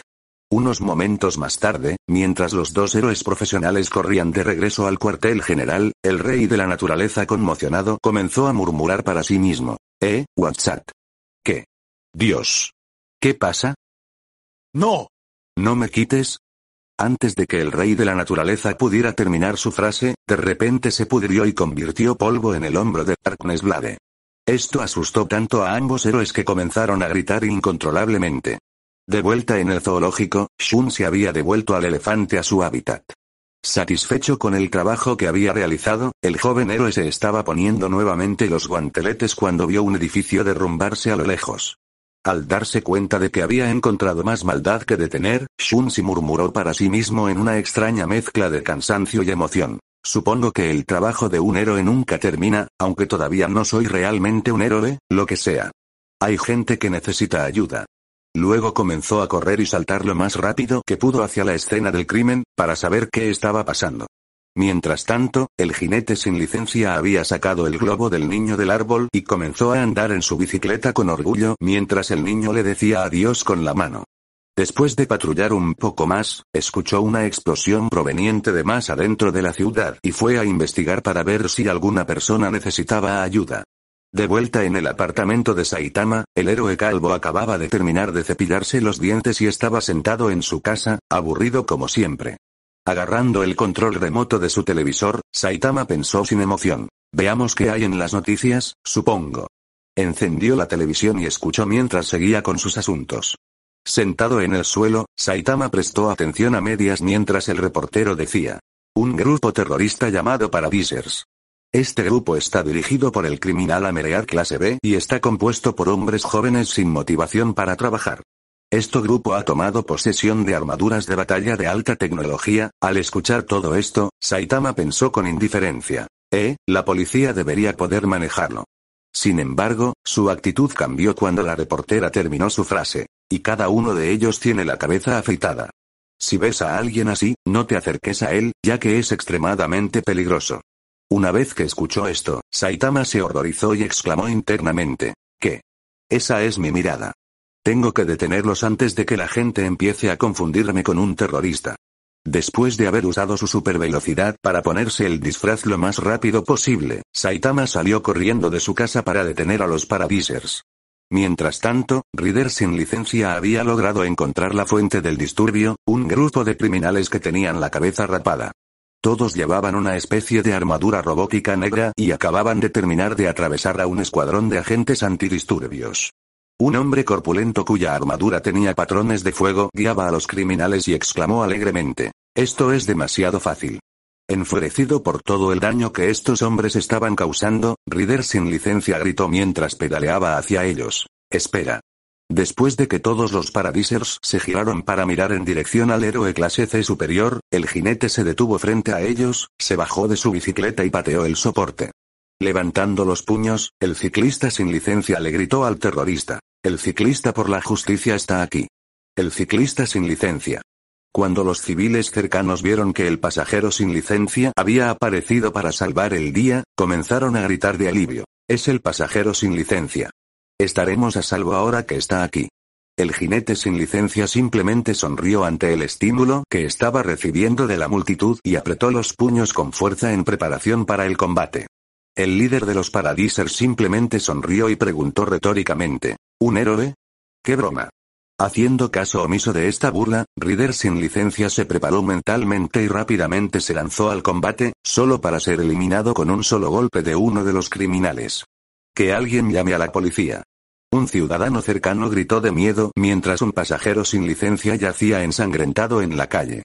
Speaker 1: Unos momentos más tarde, mientras los dos héroes profesionales corrían de regreso al cuartel general, el rey de la naturaleza conmocionado comenzó a murmurar para sí mismo. ¿Eh, WhatsApp? ¿Qué? Dios. ¿Qué pasa? No. No me quites. Antes de que el rey de la naturaleza pudiera terminar su frase, de repente se pudrió y convirtió polvo en el hombro de Darkness Blade. Esto asustó tanto a ambos héroes que comenzaron a gritar incontrolablemente. De vuelta en el zoológico, Shun se había devuelto al elefante a su hábitat. Satisfecho con el trabajo que había realizado, el joven héroe se estaba poniendo nuevamente los guanteletes cuando vio un edificio derrumbarse a lo lejos. Al darse cuenta de que había encontrado más maldad que detener, se murmuró para sí mismo en una extraña mezcla de cansancio y emoción. Supongo que el trabajo de un héroe nunca termina, aunque todavía no soy realmente un héroe, lo que sea. Hay gente que necesita ayuda. Luego comenzó a correr y saltar lo más rápido que pudo hacia la escena del crimen, para saber qué estaba pasando. Mientras tanto, el jinete sin licencia había sacado el globo del niño del árbol y comenzó a andar en su bicicleta con orgullo mientras el niño le decía adiós con la mano. Después de patrullar un poco más, escuchó una explosión proveniente de más adentro de la ciudad y fue a investigar para ver si alguna persona necesitaba ayuda. De vuelta en el apartamento de Saitama, el héroe calvo acababa de terminar de cepillarse los dientes y estaba sentado en su casa, aburrido como siempre. Agarrando el control remoto de su televisor, Saitama pensó sin emoción. Veamos qué hay en las noticias, supongo. Encendió la televisión y escuchó mientras seguía con sus asuntos. Sentado en el suelo, Saitama prestó atención a medias mientras el reportero decía. Un grupo terrorista llamado Paradisers este grupo está dirigido por el criminal Amerear clase B y está compuesto por hombres jóvenes sin motivación para trabajar. Este grupo ha tomado posesión de armaduras de batalla de alta tecnología. Al escuchar todo esto, Saitama pensó con indiferencia. Eh, la policía debería poder manejarlo. Sin embargo, su actitud cambió cuando la reportera terminó su frase. Y cada uno de ellos tiene la cabeza afeitada. Si ves a alguien así, no te acerques a él, ya que es extremadamente peligroso. Una vez que escuchó esto, Saitama se horrorizó y exclamó internamente. ¿Qué? Esa es mi mirada. Tengo que detenerlos antes de que la gente empiece a confundirme con un terrorista. Después de haber usado su supervelocidad para ponerse el disfraz lo más rápido posible, Saitama salió corriendo de su casa para detener a los paradisers. Mientras tanto, Reader sin licencia había logrado encontrar la fuente del disturbio, un grupo de criminales que tenían la cabeza rapada. Todos llevaban una especie de armadura robótica negra y acababan de terminar de atravesar a un escuadrón de agentes antidisturbios. Un hombre corpulento cuya armadura tenía patrones de fuego guiaba a los criminales y exclamó alegremente, Esto es demasiado fácil. Enfurecido por todo el daño que estos hombres estaban causando, Rider sin licencia gritó mientras pedaleaba hacia ellos. Espera. Después de que todos los paradisers se giraron para mirar en dirección al héroe clase C superior, el jinete se detuvo frente a ellos, se bajó de su bicicleta y pateó el soporte. Levantando los puños, el ciclista sin licencia le gritó al terrorista. El ciclista por la justicia está aquí. El ciclista sin licencia. Cuando los civiles cercanos vieron que el pasajero sin licencia había aparecido para salvar el día, comenzaron a gritar de alivio. Es el pasajero sin licencia. Estaremos a salvo ahora que está aquí. El jinete sin licencia simplemente sonrió ante el estímulo que estaba recibiendo de la multitud y apretó los puños con fuerza en preparación para el combate. El líder de los Paradisers simplemente sonrió y preguntó retóricamente, ¿Un héroe? ¡Qué broma! Haciendo caso omiso de esta burla, Rider sin licencia se preparó mentalmente y rápidamente se lanzó al combate, solo para ser eliminado con un solo golpe de uno de los criminales. Que alguien llame a la policía. Un ciudadano cercano gritó de miedo mientras un pasajero sin licencia yacía ensangrentado en la calle.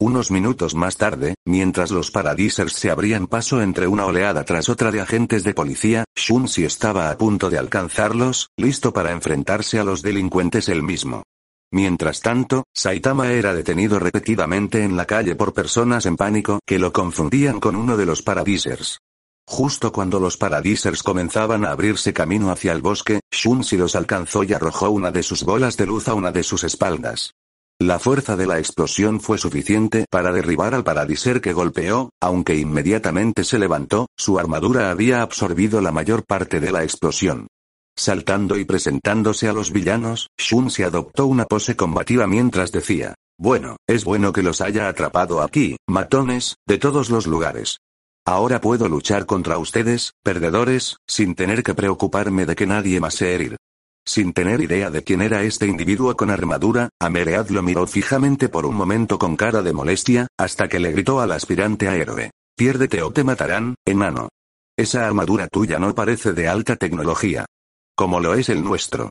Speaker 1: Unos minutos más tarde, mientras los paradisers se abrían paso entre una oleada tras otra de agentes de policía, Shunsi estaba a punto de alcanzarlos, listo para enfrentarse a los delincuentes él mismo. Mientras tanto, Saitama era detenido repetidamente en la calle por personas en pánico que lo confundían con uno de los paradisers. Justo cuando los Paradisers comenzaban a abrirse camino hacia el bosque, Shunsi los alcanzó y arrojó una de sus bolas de luz a una de sus espaldas. La fuerza de la explosión fue suficiente para derribar al paradiser que golpeó, aunque inmediatamente se levantó, su armadura había absorbido la mayor parte de la explosión. Saltando y presentándose a los villanos, Shun adoptó una pose combativa mientras decía, Bueno, es bueno que los haya atrapado aquí, matones, de todos los lugares. Ahora puedo luchar contra ustedes, perdedores, sin tener que preocuparme de que nadie más se herir. Sin tener idea de quién era este individuo con armadura, Ameread lo miró fijamente por un momento con cara de molestia, hasta que le gritó al aspirante a héroe. Piérdete o te matarán, enano. Esa armadura tuya no parece de alta tecnología. Como lo es el nuestro.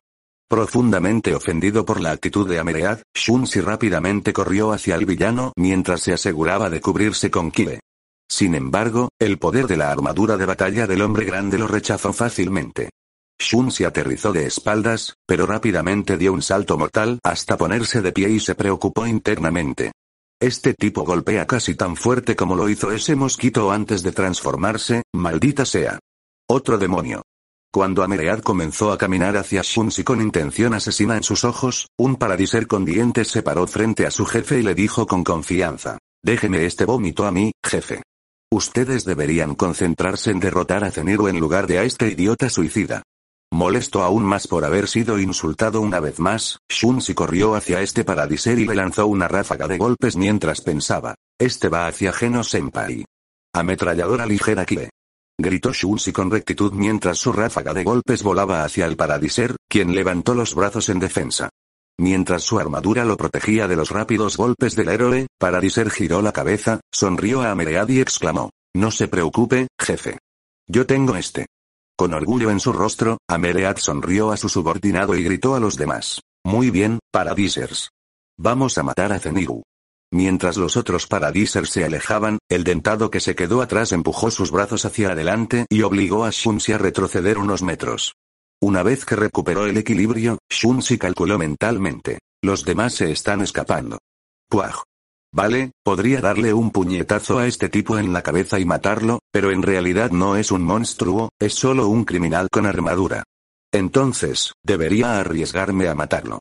Speaker 1: Profundamente ofendido por la actitud de Ameread, si rápidamente corrió hacia el villano mientras se aseguraba de cubrirse con Kile. Sin embargo, el poder de la armadura de batalla del hombre grande lo rechazó fácilmente. Shun se aterrizó de espaldas, pero rápidamente dio un salto mortal hasta ponerse de pie y se preocupó internamente. Este tipo golpea casi tan fuerte como lo hizo ese mosquito antes de transformarse, maldita sea. Otro demonio. Cuando Ameread comenzó a caminar hacia Shunsi con intención asesina en sus ojos, un paradiser con dientes se paró frente a su jefe y le dijo con confianza. Déjeme este vómito a mí, jefe. Ustedes deberían concentrarse en derrotar a Zeniro en lugar de a este idiota suicida. Molesto aún más por haber sido insultado una vez más, Shunsi corrió hacia este paradiser y le lanzó una ráfaga de golpes mientras pensaba. Este va hacia Geno Senpai. Ametralladora ligera Kile. Gritó Shunsi con rectitud mientras su ráfaga de golpes volaba hacia el paradiser, quien levantó los brazos en defensa. Mientras su armadura lo protegía de los rápidos golpes del héroe, Paradiser giró la cabeza, sonrió a Ameread y exclamó. No se preocupe, jefe. Yo tengo este. Con orgullo en su rostro, Ameread sonrió a su subordinado y gritó a los demás. Muy bien, Paradisers. Vamos a matar a Zenigu. Mientras los otros Paradisers se alejaban, el dentado que se quedó atrás empujó sus brazos hacia adelante y obligó a Shunsi a retroceder unos metros. Una vez que recuperó el equilibrio, Shunsi calculó mentalmente. Los demás se están escapando. Puaj. Vale, podría darle un puñetazo a este tipo en la cabeza y matarlo, pero en realidad no es un monstruo, es solo un criminal con armadura. Entonces, debería arriesgarme a matarlo.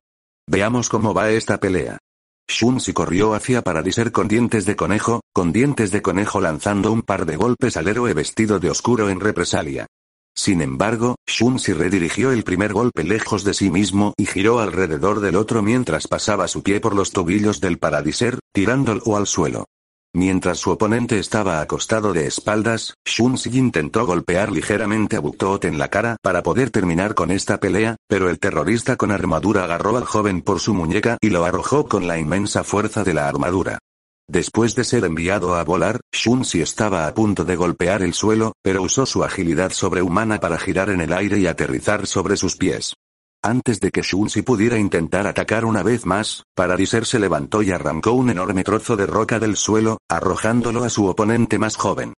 Speaker 1: Veamos cómo va esta pelea. Shunsi corrió hacia Paradiser con dientes de conejo, con dientes de conejo lanzando un par de golpes al héroe vestido de oscuro en represalia. Sin embargo, Shunsi redirigió el primer golpe lejos de sí mismo y giró alrededor del otro mientras pasaba su pie por los tobillos del paradiser, tirándolo al suelo. Mientras su oponente estaba acostado de espaldas, Shunsi intentó golpear ligeramente a Butot en la cara para poder terminar con esta pelea, pero el terrorista con armadura agarró al joven por su muñeca y lo arrojó con la inmensa fuerza de la armadura. Después de ser enviado a volar, Shunsi estaba a punto de golpear el suelo, pero usó su agilidad sobrehumana para girar en el aire y aterrizar sobre sus pies. Antes de que Shunsi pudiera intentar atacar una vez más, Paradiser se levantó y arrancó un enorme trozo de roca del suelo, arrojándolo a su oponente más joven.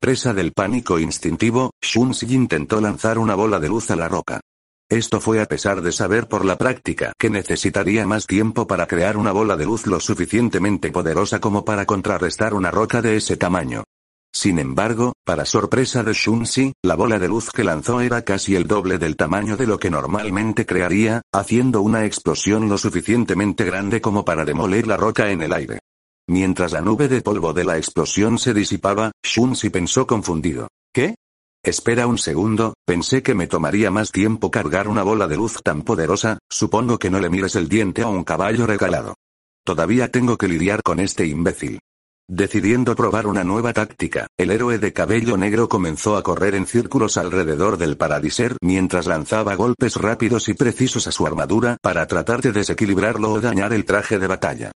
Speaker 1: Presa del pánico instintivo, Shunsi intentó lanzar una bola de luz a la roca. Esto fue a pesar de saber por la práctica que necesitaría más tiempo para crear una bola de luz lo suficientemente poderosa como para contrarrestar una roca de ese tamaño. Sin embargo, para sorpresa de Shunsi, la bola de luz que lanzó era casi el doble del tamaño de lo que normalmente crearía, haciendo una explosión lo suficientemente grande como para demoler la roca en el aire. Mientras la nube de polvo de la explosión se disipaba, Shunsi pensó confundido. ¿Qué? Espera un segundo, pensé que me tomaría más tiempo cargar una bola de luz tan poderosa, supongo que no le mires el diente a un caballo regalado. Todavía tengo que lidiar con este imbécil. Decidiendo probar una nueva táctica, el héroe de cabello negro comenzó a correr en círculos alrededor del paradiser mientras lanzaba golpes rápidos y precisos a su armadura para tratar de desequilibrarlo o dañar el traje de batalla.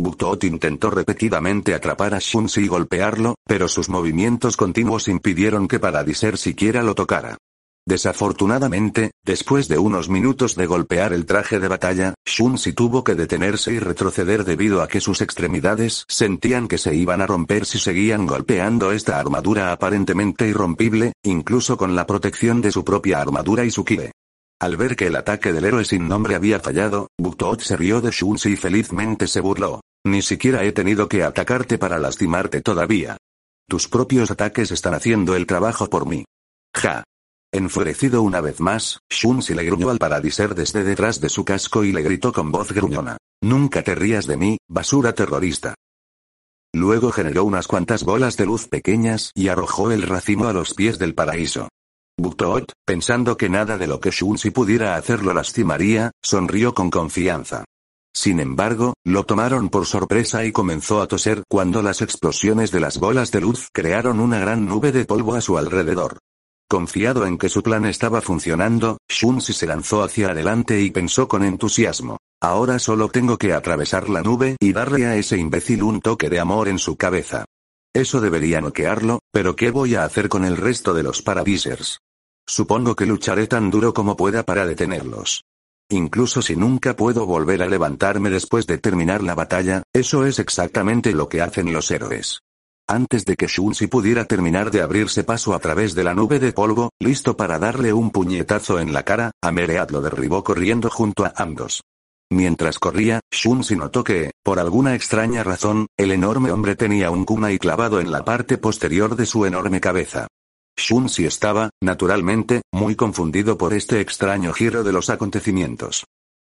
Speaker 1: Butot intentó repetidamente atrapar a Shunsi y golpearlo, pero sus movimientos continuos impidieron que Paradiser siquiera lo tocara. Desafortunadamente, después de unos minutos de golpear el traje de batalla, Shunsi tuvo que detenerse y retroceder debido a que sus extremidades sentían que se iban a romper si seguían golpeando esta armadura aparentemente irrompible, incluso con la protección de su propia armadura y su kibe. Al ver que el ataque del héroe sin nombre había fallado, Butot se rió de Shunsi y felizmente se burló. Ni siquiera he tenido que atacarte para lastimarte todavía. Tus propios ataques están haciendo el trabajo por mí. Ja. Enfurecido una vez más, Shun-si le gruñó al paradiser desde detrás de su casco y le gritó con voz gruñona. Nunca te rías de mí, basura terrorista. Luego generó unas cuantas bolas de luz pequeñas y arrojó el racimo a los pies del paraíso. Buktoot, pensando que nada de lo que Shun-si pudiera hacer lo lastimaría, sonrió con confianza. Sin embargo, lo tomaron por sorpresa y comenzó a toser cuando las explosiones de las bolas de luz crearon una gran nube de polvo a su alrededor. Confiado en que su plan estaba funcionando, Shunsi se lanzó hacia adelante y pensó con entusiasmo. Ahora solo tengo que atravesar la nube y darle a ese imbécil un toque de amor en su cabeza. Eso debería noquearlo, pero ¿qué voy a hacer con el resto de los paradisers? Supongo que lucharé tan duro como pueda para detenerlos. Incluso si nunca puedo volver a levantarme después de terminar la batalla, eso es exactamente lo que hacen los héroes. Antes de que Shun-Si pudiera terminar de abrirse paso a través de la nube de polvo, listo para darle un puñetazo en la cara, Amereat lo derribó corriendo junto a ambos. Mientras corría, Shunsi notó que, por alguna extraña razón, el enorme hombre tenía un kunai clavado en la parte posterior de su enorme cabeza si estaba, naturalmente, muy confundido por este extraño giro de los acontecimientos.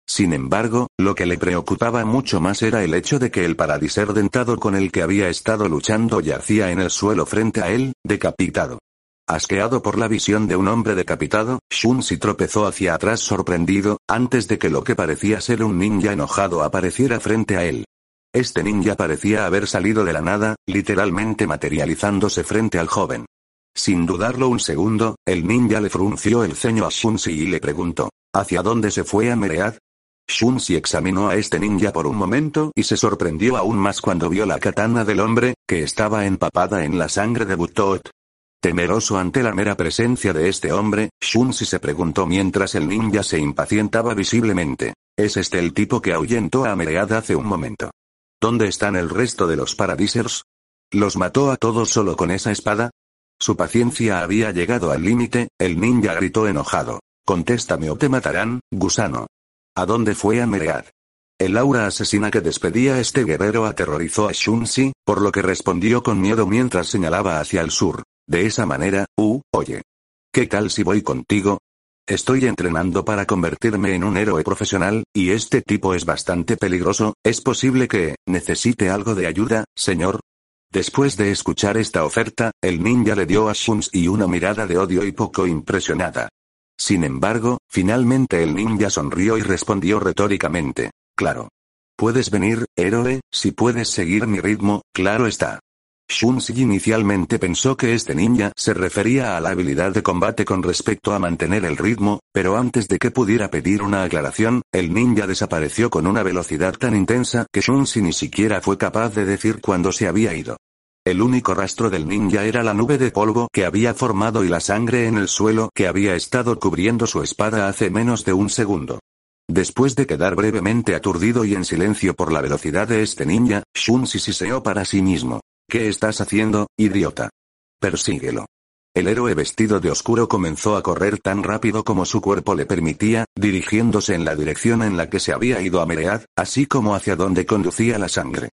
Speaker 1: Sin embargo, lo que le preocupaba mucho más era el hecho de que el paradiser dentado con el que había estado luchando yacía en el suelo frente a él, decapitado. Asqueado por la visión de un hombre decapitado, Shun-Si tropezó hacia atrás sorprendido, antes de que lo que parecía ser un ninja enojado apareciera frente a él. Este ninja parecía haber salido de la nada, literalmente materializándose frente al joven. Sin dudarlo un segundo, el ninja le frunció el ceño a Shunsi y le preguntó, ¿hacia dónde se fue a Meread? Shunsi examinó a este ninja por un momento y se sorprendió aún más cuando vio la katana del hombre, que estaba empapada en la sangre de Butot. Temeroso ante la mera presencia de este hombre, Shunsi se preguntó mientras el ninja se impacientaba visiblemente. ¿Es este el tipo que ahuyentó a Meread hace un momento? ¿Dónde están el resto de los paradisers? ¿Los mató a todos solo con esa espada? Su paciencia había llegado al límite, el ninja gritó enojado. Contéstame o te matarán, gusano. ¿A dónde fue a Meread? El aura asesina que despedía este guerrero aterrorizó a Shunsi, por lo que respondió con miedo mientras señalaba hacia el sur. De esa manera, uh, oye. ¿Qué tal si voy contigo? Estoy entrenando para convertirme en un héroe profesional, y este tipo es bastante peligroso, es posible que, necesite algo de ayuda, señor, Después de escuchar esta oferta, el ninja le dio a y una mirada de odio y poco impresionada. Sin embargo, finalmente el ninja sonrió y respondió retóricamente. Claro. Puedes venir, héroe, si puedes seguir mi ritmo, claro está. Shunsi inicialmente pensó que este ninja se refería a la habilidad de combate con respecto a mantener el ritmo, pero antes de que pudiera pedir una aclaración, el ninja desapareció con una velocidad tan intensa que Shun-Si ni siquiera fue capaz de decir cuándo se había ido. El único rastro del ninja era la nube de polvo que había formado y la sangre en el suelo que había estado cubriendo su espada hace menos de un segundo. Después de quedar brevemente aturdido y en silencio por la velocidad de este ninja, Shun siseó para sí mismo. ¿Qué estás haciendo, idiota? Persíguelo. El héroe vestido de oscuro comenzó a correr tan rápido como su cuerpo le permitía, dirigiéndose en la dirección en la que se había ido a Meread, así como hacia donde conducía la sangre.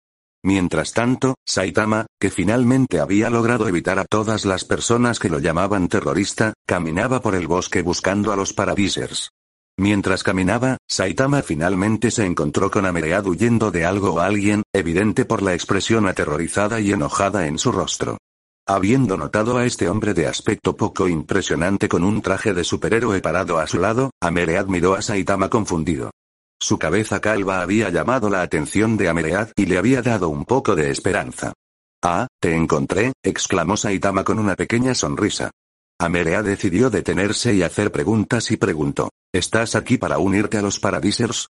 Speaker 1: Mientras tanto, Saitama, que finalmente había logrado evitar a todas las personas que lo llamaban terrorista, caminaba por el bosque buscando a los paradisers. Mientras caminaba, Saitama finalmente se encontró con Ameread huyendo de algo o alguien, evidente por la expresión aterrorizada y enojada en su rostro. Habiendo notado a este hombre de aspecto poco impresionante con un traje de superhéroe parado a su lado, Ameread miró a Saitama confundido. Su cabeza calva había llamado la atención de Ameread y le había dado un poco de esperanza. Ah, te encontré, exclamó Saitama con una pequeña sonrisa. Ameread decidió detenerse y hacer preguntas y preguntó, ¿estás aquí para unirte a los Paradisers?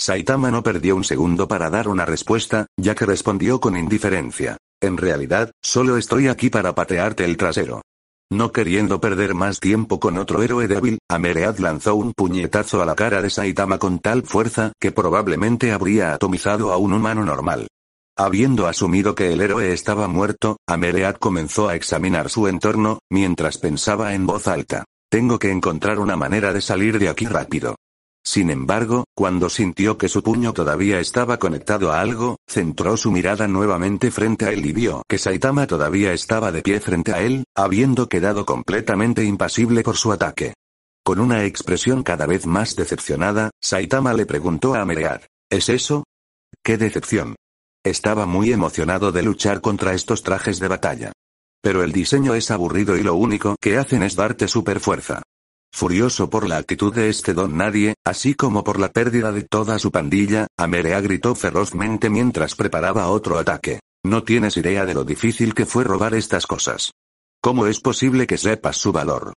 Speaker 1: Saitama no perdió un segundo para dar una respuesta, ya que respondió con indiferencia. En realidad, solo estoy aquí para patearte el trasero. No queriendo perder más tiempo con otro héroe débil, Ameread lanzó un puñetazo a la cara de Saitama con tal fuerza que probablemente habría atomizado a un humano normal. Habiendo asumido que el héroe estaba muerto, Ameread comenzó a examinar su entorno, mientras pensaba en voz alta. Tengo que encontrar una manera de salir de aquí rápido. Sin embargo, cuando sintió que su puño todavía estaba conectado a algo, centró su mirada nuevamente frente a él y vio que Saitama todavía estaba de pie frente a él, habiendo quedado completamente impasible por su ataque. Con una expresión cada vez más decepcionada, Saitama le preguntó a Ameread: ¿Es eso? ¡Qué decepción! Estaba muy emocionado de luchar contra estos trajes de batalla. Pero el diseño es aburrido y lo único que hacen es darte super fuerza. Furioso por la actitud de este don nadie, así como por la pérdida de toda su pandilla, Amerea gritó ferozmente mientras preparaba otro ataque. No tienes idea de lo difícil que fue robar estas cosas. ¿Cómo es posible que sepas su valor?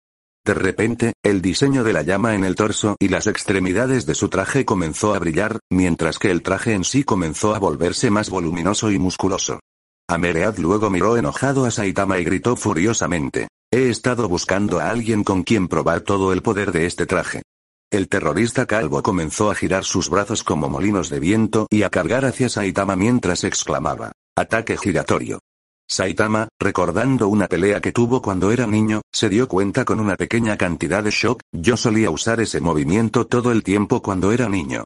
Speaker 1: De repente, el diseño de la llama en el torso y las extremidades de su traje comenzó a brillar, mientras que el traje en sí comenzó a volverse más voluminoso y musculoso. Ameread luego miró enojado a Saitama y gritó furiosamente. He estado buscando a alguien con quien probar todo el poder de este traje. El terrorista calvo comenzó a girar sus brazos como molinos de viento y a cargar hacia Saitama mientras exclamaba. Ataque giratorio. Saitama, recordando una pelea que tuvo cuando era niño, se dio cuenta con una pequeña cantidad de shock, yo solía usar ese movimiento todo el tiempo cuando era niño.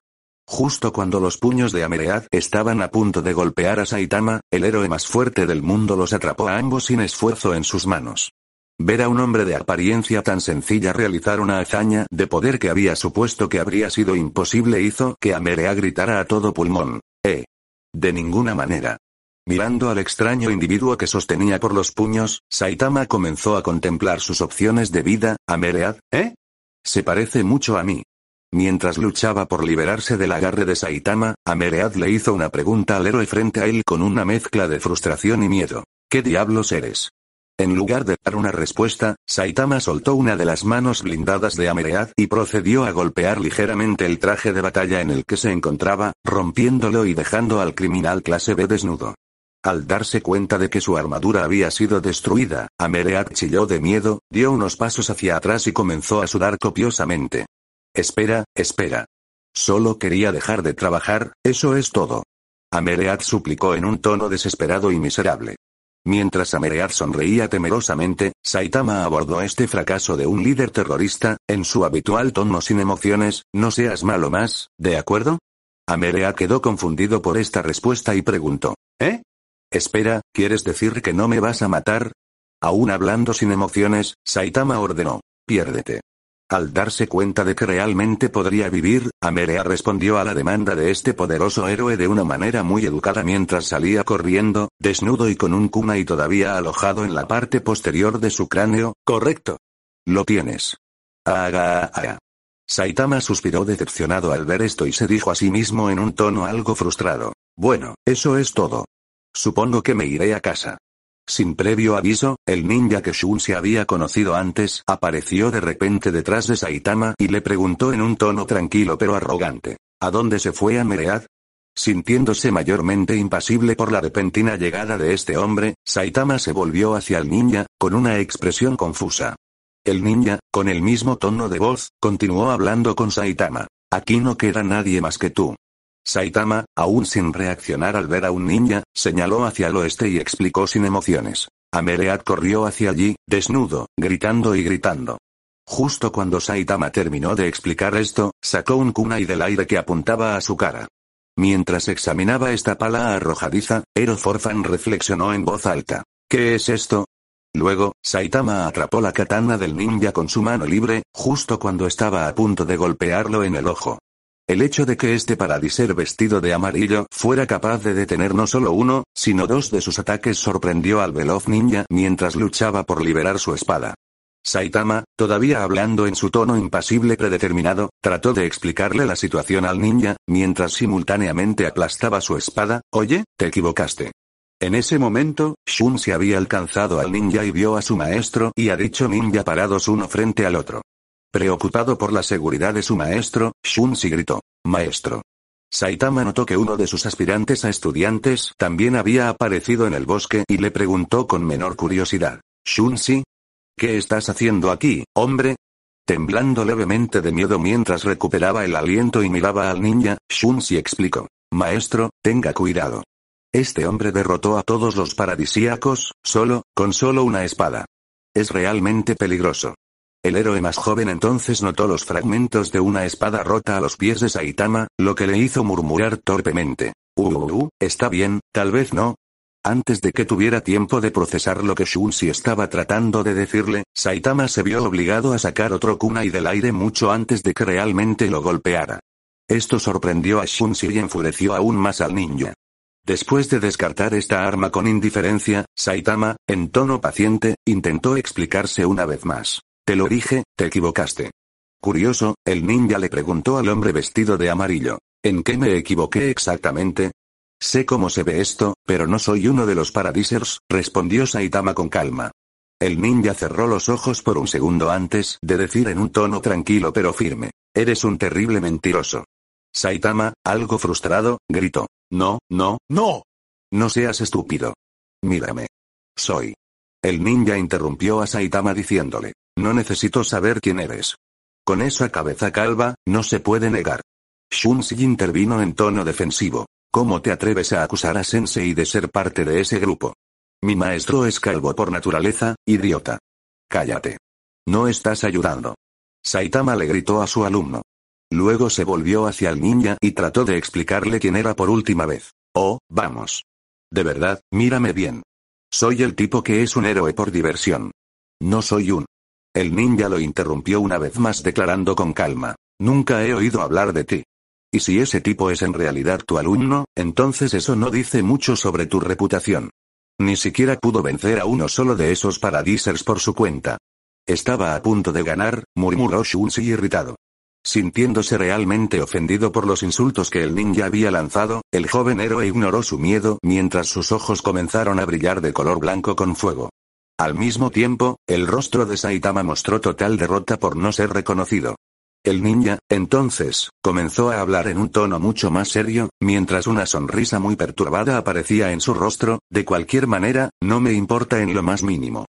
Speaker 1: Justo cuando los puños de Ameread estaban a punto de golpear a Saitama, el héroe más fuerte del mundo los atrapó a ambos sin esfuerzo en sus manos. Ver a un hombre de apariencia tan sencilla realizar una hazaña de poder que había supuesto que habría sido imposible hizo que Ameread gritara a todo pulmón. ¡Eh! De ninguna manera. Mirando al extraño individuo que sostenía por los puños, Saitama comenzó a contemplar sus opciones de vida, Ameread, ¿eh? Se parece mucho a mí. Mientras luchaba por liberarse del agarre de Saitama, Ameread le hizo una pregunta al héroe frente a él con una mezcla de frustración y miedo. ¿Qué diablos eres? En lugar de dar una respuesta, Saitama soltó una de las manos blindadas de Ameread y procedió a golpear ligeramente el traje de batalla en el que se encontraba, rompiéndolo y dejando al criminal clase B desnudo. Al darse cuenta de que su armadura había sido destruida, Amereat chilló de miedo, dio unos pasos hacia atrás y comenzó a sudar copiosamente. Espera, espera. Solo quería dejar de trabajar, eso es todo. Amereat suplicó en un tono desesperado y miserable. Mientras Amereat sonreía temerosamente, Saitama abordó este fracaso de un líder terrorista, en su habitual tono sin emociones, no seas malo más, ¿de acuerdo? Amereat quedó confundido por esta respuesta y preguntó, ¿eh? Espera, ¿quieres decir que no me vas a matar? Aún hablando sin emociones, Saitama ordenó. Piérdete. Al darse cuenta de que realmente podría vivir, Amerea respondió a la demanda de este poderoso héroe de una manera muy educada mientras salía corriendo, desnudo y con un kuna y todavía alojado en la parte posterior de su cráneo, correcto. Lo tienes. Aga. Saitama suspiró decepcionado al ver esto y se dijo a sí mismo en un tono algo frustrado. Bueno, eso es todo. Supongo que me iré a casa. Sin previo aviso, el ninja que Shun se había conocido antes apareció de repente detrás de Saitama y le preguntó en un tono tranquilo pero arrogante. ¿A dónde se fue a Meread? Sintiéndose mayormente impasible por la repentina llegada de este hombre, Saitama se volvió hacia el ninja, con una expresión confusa. El ninja, con el mismo tono de voz, continuó hablando con Saitama. Aquí no queda nadie más que tú. Saitama, aún sin reaccionar al ver a un ninja, señaló hacia el oeste y explicó sin emociones. Amereat corrió hacia allí, desnudo, gritando y gritando. Justo cuando Saitama terminó de explicar esto, sacó un kunai del aire que apuntaba a su cara. Mientras examinaba esta pala arrojadiza, Eroforfan reflexionó en voz alta. ¿Qué es esto? Luego, Saitama atrapó la katana del ninja con su mano libre, justo cuando estaba a punto de golpearlo en el ojo. El hecho de que este paradiser vestido de amarillo fuera capaz de detener no solo uno, sino dos de sus ataques sorprendió al veloz ninja mientras luchaba por liberar su espada. Saitama, todavía hablando en su tono impasible predeterminado, trató de explicarle la situación al ninja, mientras simultáneamente aplastaba su espada, oye, te equivocaste. En ese momento, Shun se había alcanzado al ninja y vio a su maestro y a dicho ninja parados uno frente al otro. Preocupado por la seguridad de su maestro, Shunsi gritó. Maestro. Saitama notó que uno de sus aspirantes a estudiantes también había aparecido en el bosque y le preguntó con menor curiosidad. Shunsi. ¿Qué estás haciendo aquí, hombre? Temblando levemente de miedo mientras recuperaba el aliento y miraba al ninja, Shunsi explicó. Maestro, tenga cuidado. Este hombre derrotó a todos los paradisíacos, solo, con solo una espada. Es realmente peligroso. El héroe más joven entonces notó los fragmentos de una espada rota a los pies de Saitama, lo que le hizo murmurar torpemente. Uh, uh, uh está bien, tal vez no. Antes de que tuviera tiempo de procesar lo que Shunsi estaba tratando de decirle, Saitama se vio obligado a sacar otro kunai del aire mucho antes de que realmente lo golpeara. Esto sorprendió a Shunsi y enfureció aún más al ninja. Después de descartar esta arma con indiferencia, Saitama, en tono paciente, intentó explicarse una vez más. Te lo dije, te equivocaste. Curioso, el ninja le preguntó al hombre vestido de amarillo. ¿En qué me equivoqué exactamente? Sé cómo se ve esto, pero no soy uno de los paradisers, respondió Saitama con calma. El ninja cerró los ojos por un segundo antes de decir en un tono tranquilo pero firme. Eres un terrible mentiroso. Saitama, algo frustrado, gritó. No, no, no. No seas estúpido. Mírame. Soy. El ninja interrumpió a Saitama diciéndole. No necesito saber quién eres. Con esa cabeza calva, no se puede negar. Shunsi intervino en tono defensivo. ¿Cómo te atreves a acusar a Sensei de ser parte de ese grupo? Mi maestro es calvo por naturaleza, idiota. Cállate. No estás ayudando. Saitama le gritó a su alumno. Luego se volvió hacia el ninja y trató de explicarle quién era por última vez. Oh, vamos. De verdad, mírame bien. Soy el tipo que es un héroe por diversión. No soy un el ninja lo interrumpió una vez más declarando con calma. Nunca he oído hablar de ti. Y si ese tipo es en realidad tu alumno, entonces eso no dice mucho sobre tu reputación. Ni siquiera pudo vencer a uno solo de esos paradisers por su cuenta. Estaba a punto de ganar, murmuró Shunsi irritado. Sintiéndose realmente ofendido por los insultos que el ninja había lanzado, el joven héroe ignoró su miedo mientras sus ojos comenzaron a brillar de color blanco con fuego. Al mismo tiempo, el rostro de Saitama mostró total derrota por no ser reconocido. El ninja, entonces, comenzó a hablar en un tono mucho más serio, mientras una sonrisa muy perturbada aparecía en su rostro, de cualquier manera, no me importa en lo más mínimo.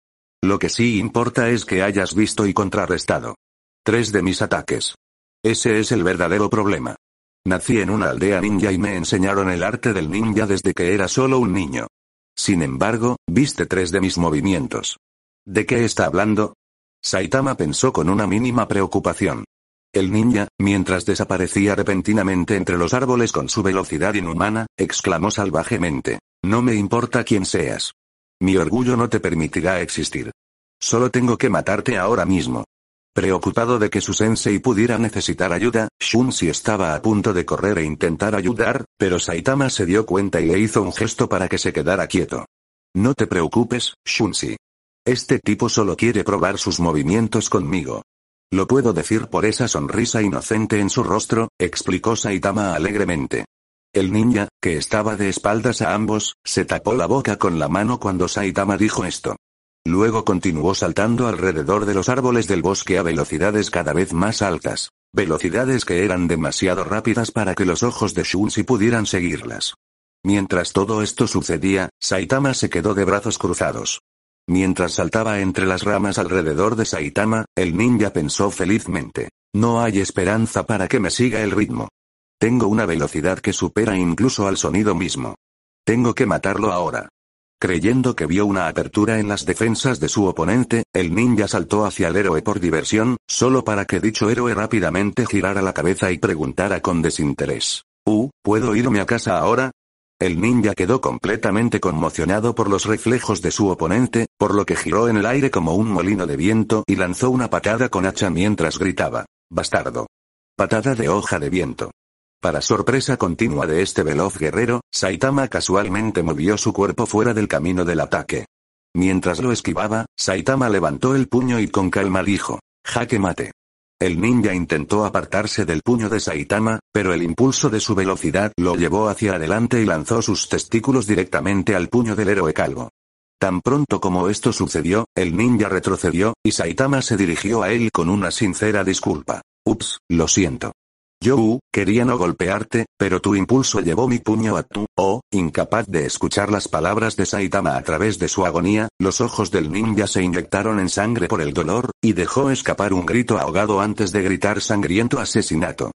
Speaker 1: Lo que sí importa es que hayas visto y contrarrestado. Tres de mis ataques. Ese es el verdadero problema. Nací en una aldea ninja y me enseñaron el arte del ninja desde que era solo un niño. Sin embargo, viste tres de mis movimientos. ¿De qué está hablando? Saitama pensó con una mínima preocupación. El ninja, mientras desaparecía repentinamente entre los árboles con su velocidad inhumana, exclamó salvajemente. No me importa quién seas. Mi orgullo no te permitirá existir. Solo tengo que matarte ahora mismo. Preocupado de que su sensei pudiera necesitar ayuda, Shunsi estaba a punto de correr e intentar ayudar, pero Saitama se dio cuenta y le hizo un gesto para que se quedara quieto. No te preocupes, Shunsi. Este tipo solo quiere probar sus movimientos conmigo. Lo puedo decir por esa sonrisa inocente en su rostro, explicó Saitama alegremente. El ninja, que estaba de espaldas a ambos, se tapó la boca con la mano cuando Saitama dijo esto. Luego continuó saltando alrededor de los árboles del bosque a velocidades cada vez más altas, velocidades que eran demasiado rápidas para que los ojos de Shunsi pudieran seguirlas. Mientras todo esto sucedía, Saitama se quedó de brazos cruzados. Mientras saltaba entre las ramas alrededor de Saitama, el ninja pensó felizmente, no hay esperanza para que me siga el ritmo. Tengo una velocidad que supera incluso al sonido mismo. Tengo que matarlo ahora. Creyendo que vio una apertura en las defensas de su oponente, el ninja saltó hacia el héroe por diversión, solo para que dicho héroe rápidamente girara la cabeza y preguntara con desinterés. Uh, ¿puedo irme a casa ahora? El ninja quedó completamente conmocionado por los reflejos de su oponente, por lo que giró en el aire como un molino de viento y lanzó una patada con hacha mientras gritaba. Bastardo. Patada de hoja de viento. Para sorpresa continua de este veloz guerrero, Saitama casualmente movió su cuerpo fuera del camino del ataque. Mientras lo esquivaba, Saitama levantó el puño y con calma dijo, jaque mate. El ninja intentó apartarse del puño de Saitama, pero el impulso de su velocidad lo llevó hacia adelante y lanzó sus testículos directamente al puño del héroe calvo. Tan pronto como esto sucedió, el ninja retrocedió, y Saitama se dirigió a él con una sincera disculpa. Ups, lo siento. Yo, uh, quería no golpearte, pero tu impulso llevó mi puño a tu, oh, incapaz de escuchar las palabras de Saitama a través de su agonía, los ojos del ninja se inyectaron en sangre por el dolor, y dejó escapar un grito ahogado antes de gritar sangriento asesinato.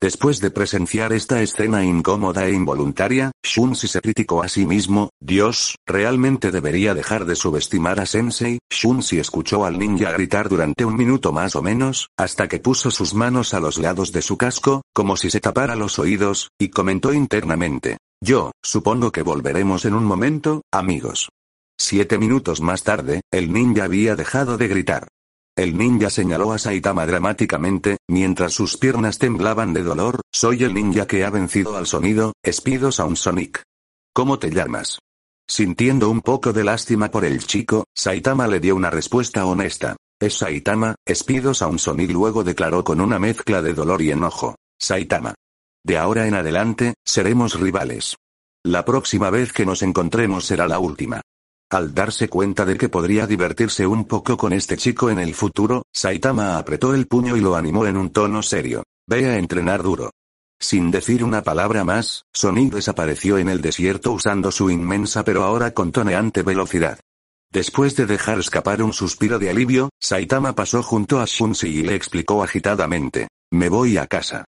Speaker 1: Después de presenciar esta escena incómoda e involuntaria, Shunsi se criticó a sí mismo, Dios, realmente debería dejar de subestimar a Sensei, Shunsi escuchó al ninja gritar durante un minuto más o menos, hasta que puso sus manos a los lados de su casco, como si se tapara los oídos, y comentó internamente. Yo, supongo que volveremos en un momento, amigos. Siete minutos más tarde, el ninja había dejado de gritar. El ninja señaló a Saitama dramáticamente, mientras sus piernas temblaban de dolor, soy el ninja que ha vencido al sonido, a un Sonic. ¿Cómo te llamas? Sintiendo un poco de lástima por el chico, Saitama le dio una respuesta honesta. Es Saitama, a un Sonic luego declaró con una mezcla de dolor y enojo. Saitama. De ahora en adelante, seremos rivales. La próxima vez que nos encontremos será la última. Al darse cuenta de que podría divertirse un poco con este chico en el futuro, Saitama apretó el puño y lo animó en un tono serio. Ve a entrenar duro. Sin decir una palabra más, Sonny desapareció en el desierto usando su inmensa pero ahora contoneante velocidad. Después de dejar escapar un suspiro de alivio, Saitama pasó junto a Shunsi y le explicó agitadamente. Me voy a casa.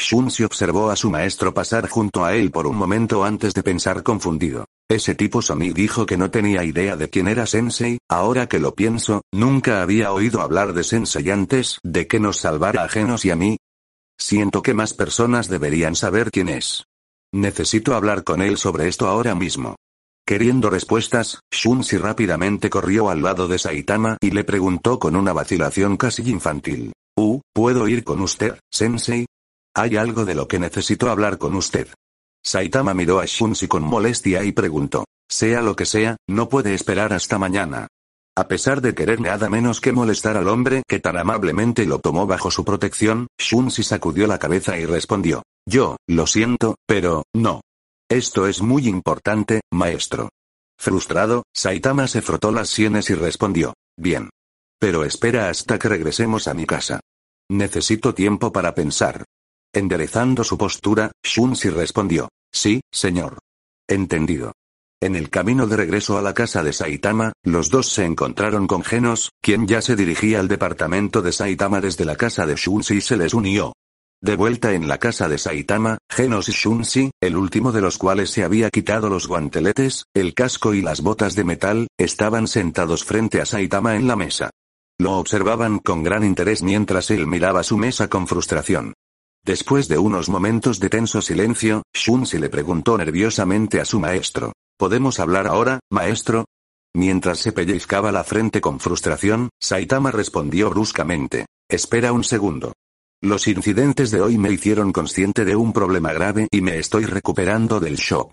Speaker 1: Shunsi observó a su maestro pasar junto a él por un momento antes de pensar confundido. Ese tipo Somi dijo que no tenía idea de quién era Sensei, ahora que lo pienso, nunca había oído hablar de Sensei antes de que nos salvara a Genos y a mí. Siento que más personas deberían saber quién es. Necesito hablar con él sobre esto ahora mismo. Queriendo respuestas, Shunsi rápidamente corrió al lado de Saitama y le preguntó con una vacilación casi infantil. Uh, ¿puedo ir con usted, Sensei? Hay algo de lo que necesito hablar con usted. Saitama miró a Shunsi con molestia y preguntó. Sea lo que sea, no puede esperar hasta mañana. A pesar de querer nada menos que molestar al hombre que tan amablemente lo tomó bajo su protección, Shunsi sacudió la cabeza y respondió. Yo, lo siento, pero, no. Esto es muy importante, maestro. Frustrado, Saitama se frotó las sienes y respondió. Bien. Pero espera hasta que regresemos a mi casa. Necesito tiempo para pensar. Enderezando su postura, Shunsi respondió. Sí, señor. Entendido. En el camino de regreso a la casa de Saitama, los dos se encontraron con Genos, quien ya se dirigía al departamento de Saitama desde la casa de Shunsi y se les unió. De vuelta en la casa de Saitama, Genos y Shunsi, el último de los cuales se había quitado los guanteletes, el casco y las botas de metal, estaban sentados frente a Saitama en la mesa. Lo observaban con gran interés mientras él miraba su mesa con frustración. Después de unos momentos de tenso silencio, se le preguntó nerviosamente a su maestro. ¿Podemos hablar ahora, maestro? Mientras se pellizcaba la frente con frustración, Saitama respondió bruscamente. Espera un segundo. Los incidentes de hoy me hicieron consciente de un problema grave y me estoy recuperando del shock.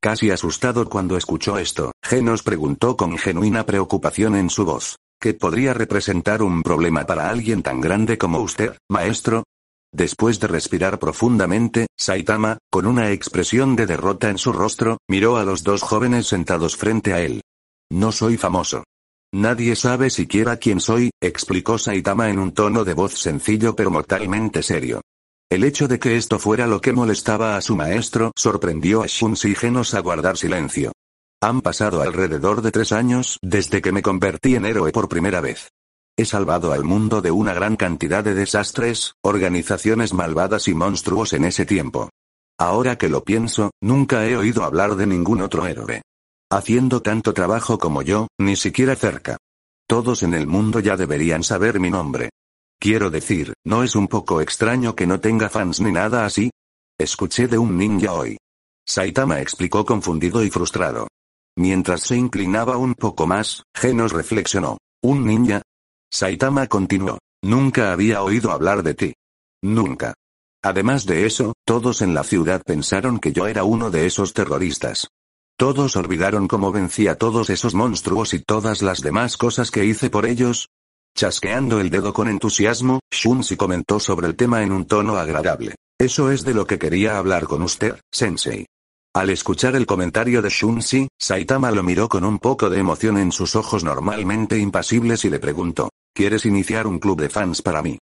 Speaker 1: Casi asustado cuando escuchó esto, Genos preguntó con genuina preocupación en su voz. ¿Qué podría representar un problema para alguien tan grande como usted, maestro? Después de respirar profundamente, Saitama, con una expresión de derrota en su rostro, miró a los dos jóvenes sentados frente a él. No soy famoso. Nadie sabe siquiera quién soy, explicó Saitama en un tono de voz sencillo pero mortalmente serio. El hecho de que esto fuera lo que molestaba a su maestro sorprendió a Genos a guardar silencio. Han pasado alrededor de tres años desde que me convertí en héroe por primera vez. He salvado al mundo de una gran cantidad de desastres, organizaciones malvadas y monstruos en ese tiempo. Ahora que lo pienso, nunca he oído hablar de ningún otro héroe. Haciendo tanto trabajo como yo, ni siquiera cerca. Todos en el mundo ya deberían saber mi nombre. Quiero decir, ¿no es un poco extraño que no tenga fans ni nada así? Escuché de un ninja hoy. Saitama explicó confundido y frustrado. Mientras se inclinaba un poco más, Genos reflexionó. ¿Un ninja? Saitama continuó. Nunca había oído hablar de ti. Nunca. Además de eso, todos en la ciudad pensaron que yo era uno de esos terroristas. Todos olvidaron cómo vencí a todos esos monstruos y todas las demás cosas que hice por ellos. Chasqueando el dedo con entusiasmo, Shunsi comentó sobre el tema en un tono agradable. Eso es de lo que quería hablar con usted, Sensei. Al escuchar el comentario de Shunsi, Saitama lo miró con un poco de emoción en sus ojos normalmente impasibles y le preguntó. ¿Quieres iniciar un club de fans para mí?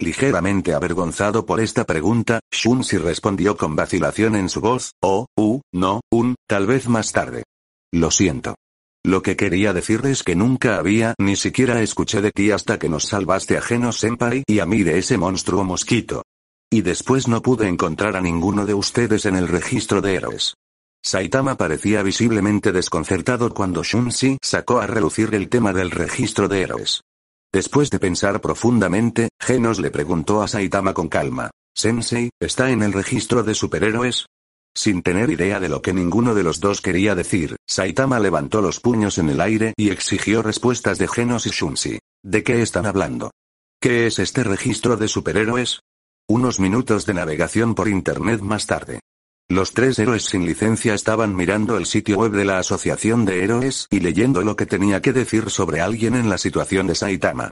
Speaker 1: Ligeramente avergonzado por esta pregunta, Shunsi respondió con vacilación en su voz, oh, uh, no, un, tal vez más tarde. Lo siento. Lo que quería decir es que nunca había, ni siquiera escuché de ti hasta que nos salvaste a Geno Senpai y a mí de ese monstruo mosquito. Y después no pude encontrar a ninguno de ustedes en el registro de héroes. Saitama parecía visiblemente desconcertado cuando Shunsi sacó a relucir el tema del registro de héroes. Después de pensar profundamente, Genos le preguntó a Saitama con calma. Sensei, ¿está en el registro de superhéroes? Sin tener idea de lo que ninguno de los dos quería decir, Saitama levantó los puños en el aire y exigió respuestas de Genos y Shunsi. ¿De qué están hablando? ¿Qué es este registro de superhéroes? Unos minutos de navegación por internet más tarde. Los tres héroes sin licencia estaban mirando el sitio web de la Asociación de Héroes y leyendo lo que tenía que decir sobre alguien en la situación de Saitama.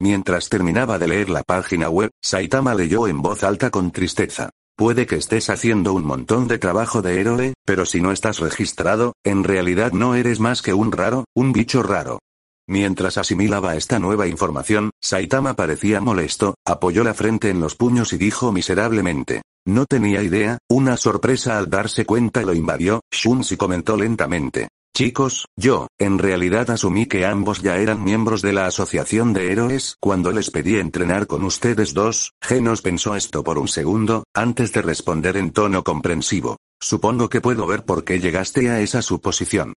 Speaker 1: Mientras terminaba de leer la página web, Saitama leyó en voz alta con tristeza. Puede que estés haciendo un montón de trabajo de héroe, pero si no estás registrado, en realidad no eres más que un raro, un bicho raro. Mientras asimilaba esta nueva información, Saitama parecía molesto, apoyó la frente en los puños y dijo miserablemente. No tenía idea, una sorpresa al darse cuenta lo invadió, Shunsi comentó lentamente. Chicos, yo, en realidad asumí que ambos ya eran miembros de la Asociación de Héroes cuando les pedí entrenar con ustedes dos, Genos pensó esto por un segundo, antes de responder en tono comprensivo. Supongo que puedo ver por qué llegaste a esa suposición.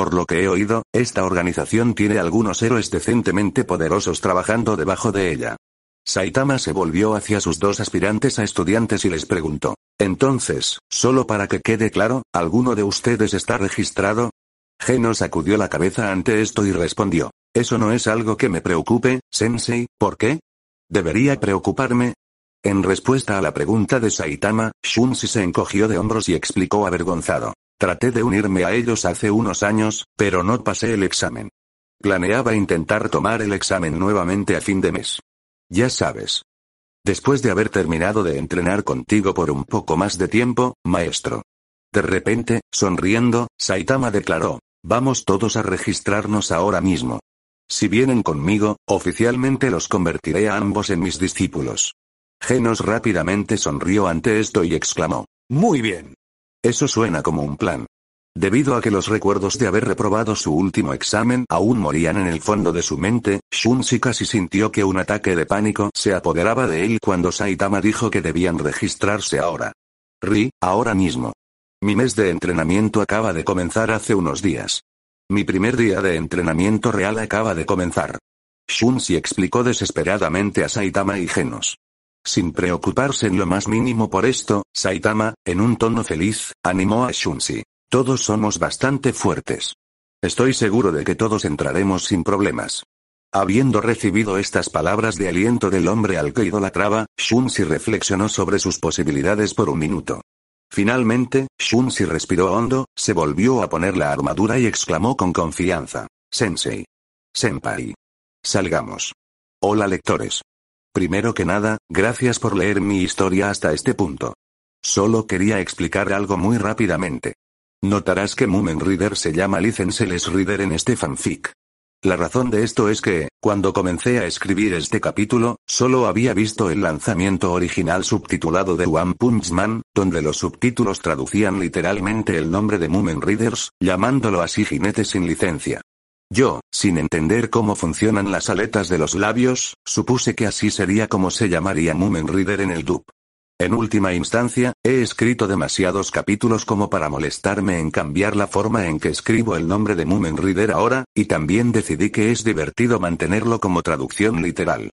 Speaker 1: Por lo que he oído, esta organización tiene algunos héroes decentemente poderosos trabajando debajo de ella. Saitama se volvió hacia sus dos aspirantes a estudiantes y les preguntó. Entonces, solo para que quede claro, ¿alguno de ustedes está registrado? Geno sacudió la cabeza ante esto y respondió. Eso no es algo que me preocupe, Sensei, ¿por qué? ¿Debería preocuparme? En respuesta a la pregunta de Saitama, Shunsi se encogió de hombros y explicó avergonzado. Traté de unirme a ellos hace unos años, pero no pasé el examen. Planeaba intentar tomar el examen nuevamente a fin de mes. Ya sabes. Después de haber terminado de entrenar contigo por un poco más de tiempo, maestro. De repente, sonriendo, Saitama declaró, vamos todos a registrarnos ahora mismo. Si vienen conmigo, oficialmente los convertiré a ambos en mis discípulos. Genos rápidamente sonrió ante esto y exclamó, Muy bien. Eso suena como un plan. Debido a que los recuerdos de haber reprobado su último examen aún morían en el fondo de su mente, Shunsi casi sintió que un ataque de pánico se apoderaba de él cuando Saitama dijo que debían registrarse ahora. Ri, ahora mismo. Mi mes de entrenamiento acaba de comenzar hace unos días. Mi primer día de entrenamiento real acaba de comenzar. Shunsi explicó desesperadamente a Saitama y Genos. Sin preocuparse en lo más mínimo por esto, Saitama, en un tono feliz, animó a Shunsi. Todos somos bastante fuertes. Estoy seguro de que todos entraremos sin problemas. Habiendo recibido estas palabras de aliento del hombre al que idolatraba, Shunsi reflexionó sobre sus posibilidades por un minuto. Finalmente, Shunsi respiró hondo, se volvió a poner la armadura y exclamó con confianza. Sensei. Senpai. Salgamos. Hola lectores. Primero que nada, gracias por leer mi historia hasta este punto. Solo quería explicar algo muy rápidamente. Notarás que Mumen Reader se llama Licenseless Reader en este fanfic. La razón de esto es que, cuando comencé a escribir este capítulo, solo había visto el lanzamiento original subtitulado de One Punch Man, donde los subtítulos traducían literalmente el nombre de Mumen Readers, llamándolo así Jinete sin licencia. Yo, sin entender cómo funcionan las aletas de los labios, supuse que así sería como se llamaría Mumen Reader en el dub. En última instancia, he escrito demasiados capítulos como para molestarme en cambiar la forma en que escribo el nombre de Mumen Reader ahora, y también decidí que es divertido mantenerlo como traducción literal.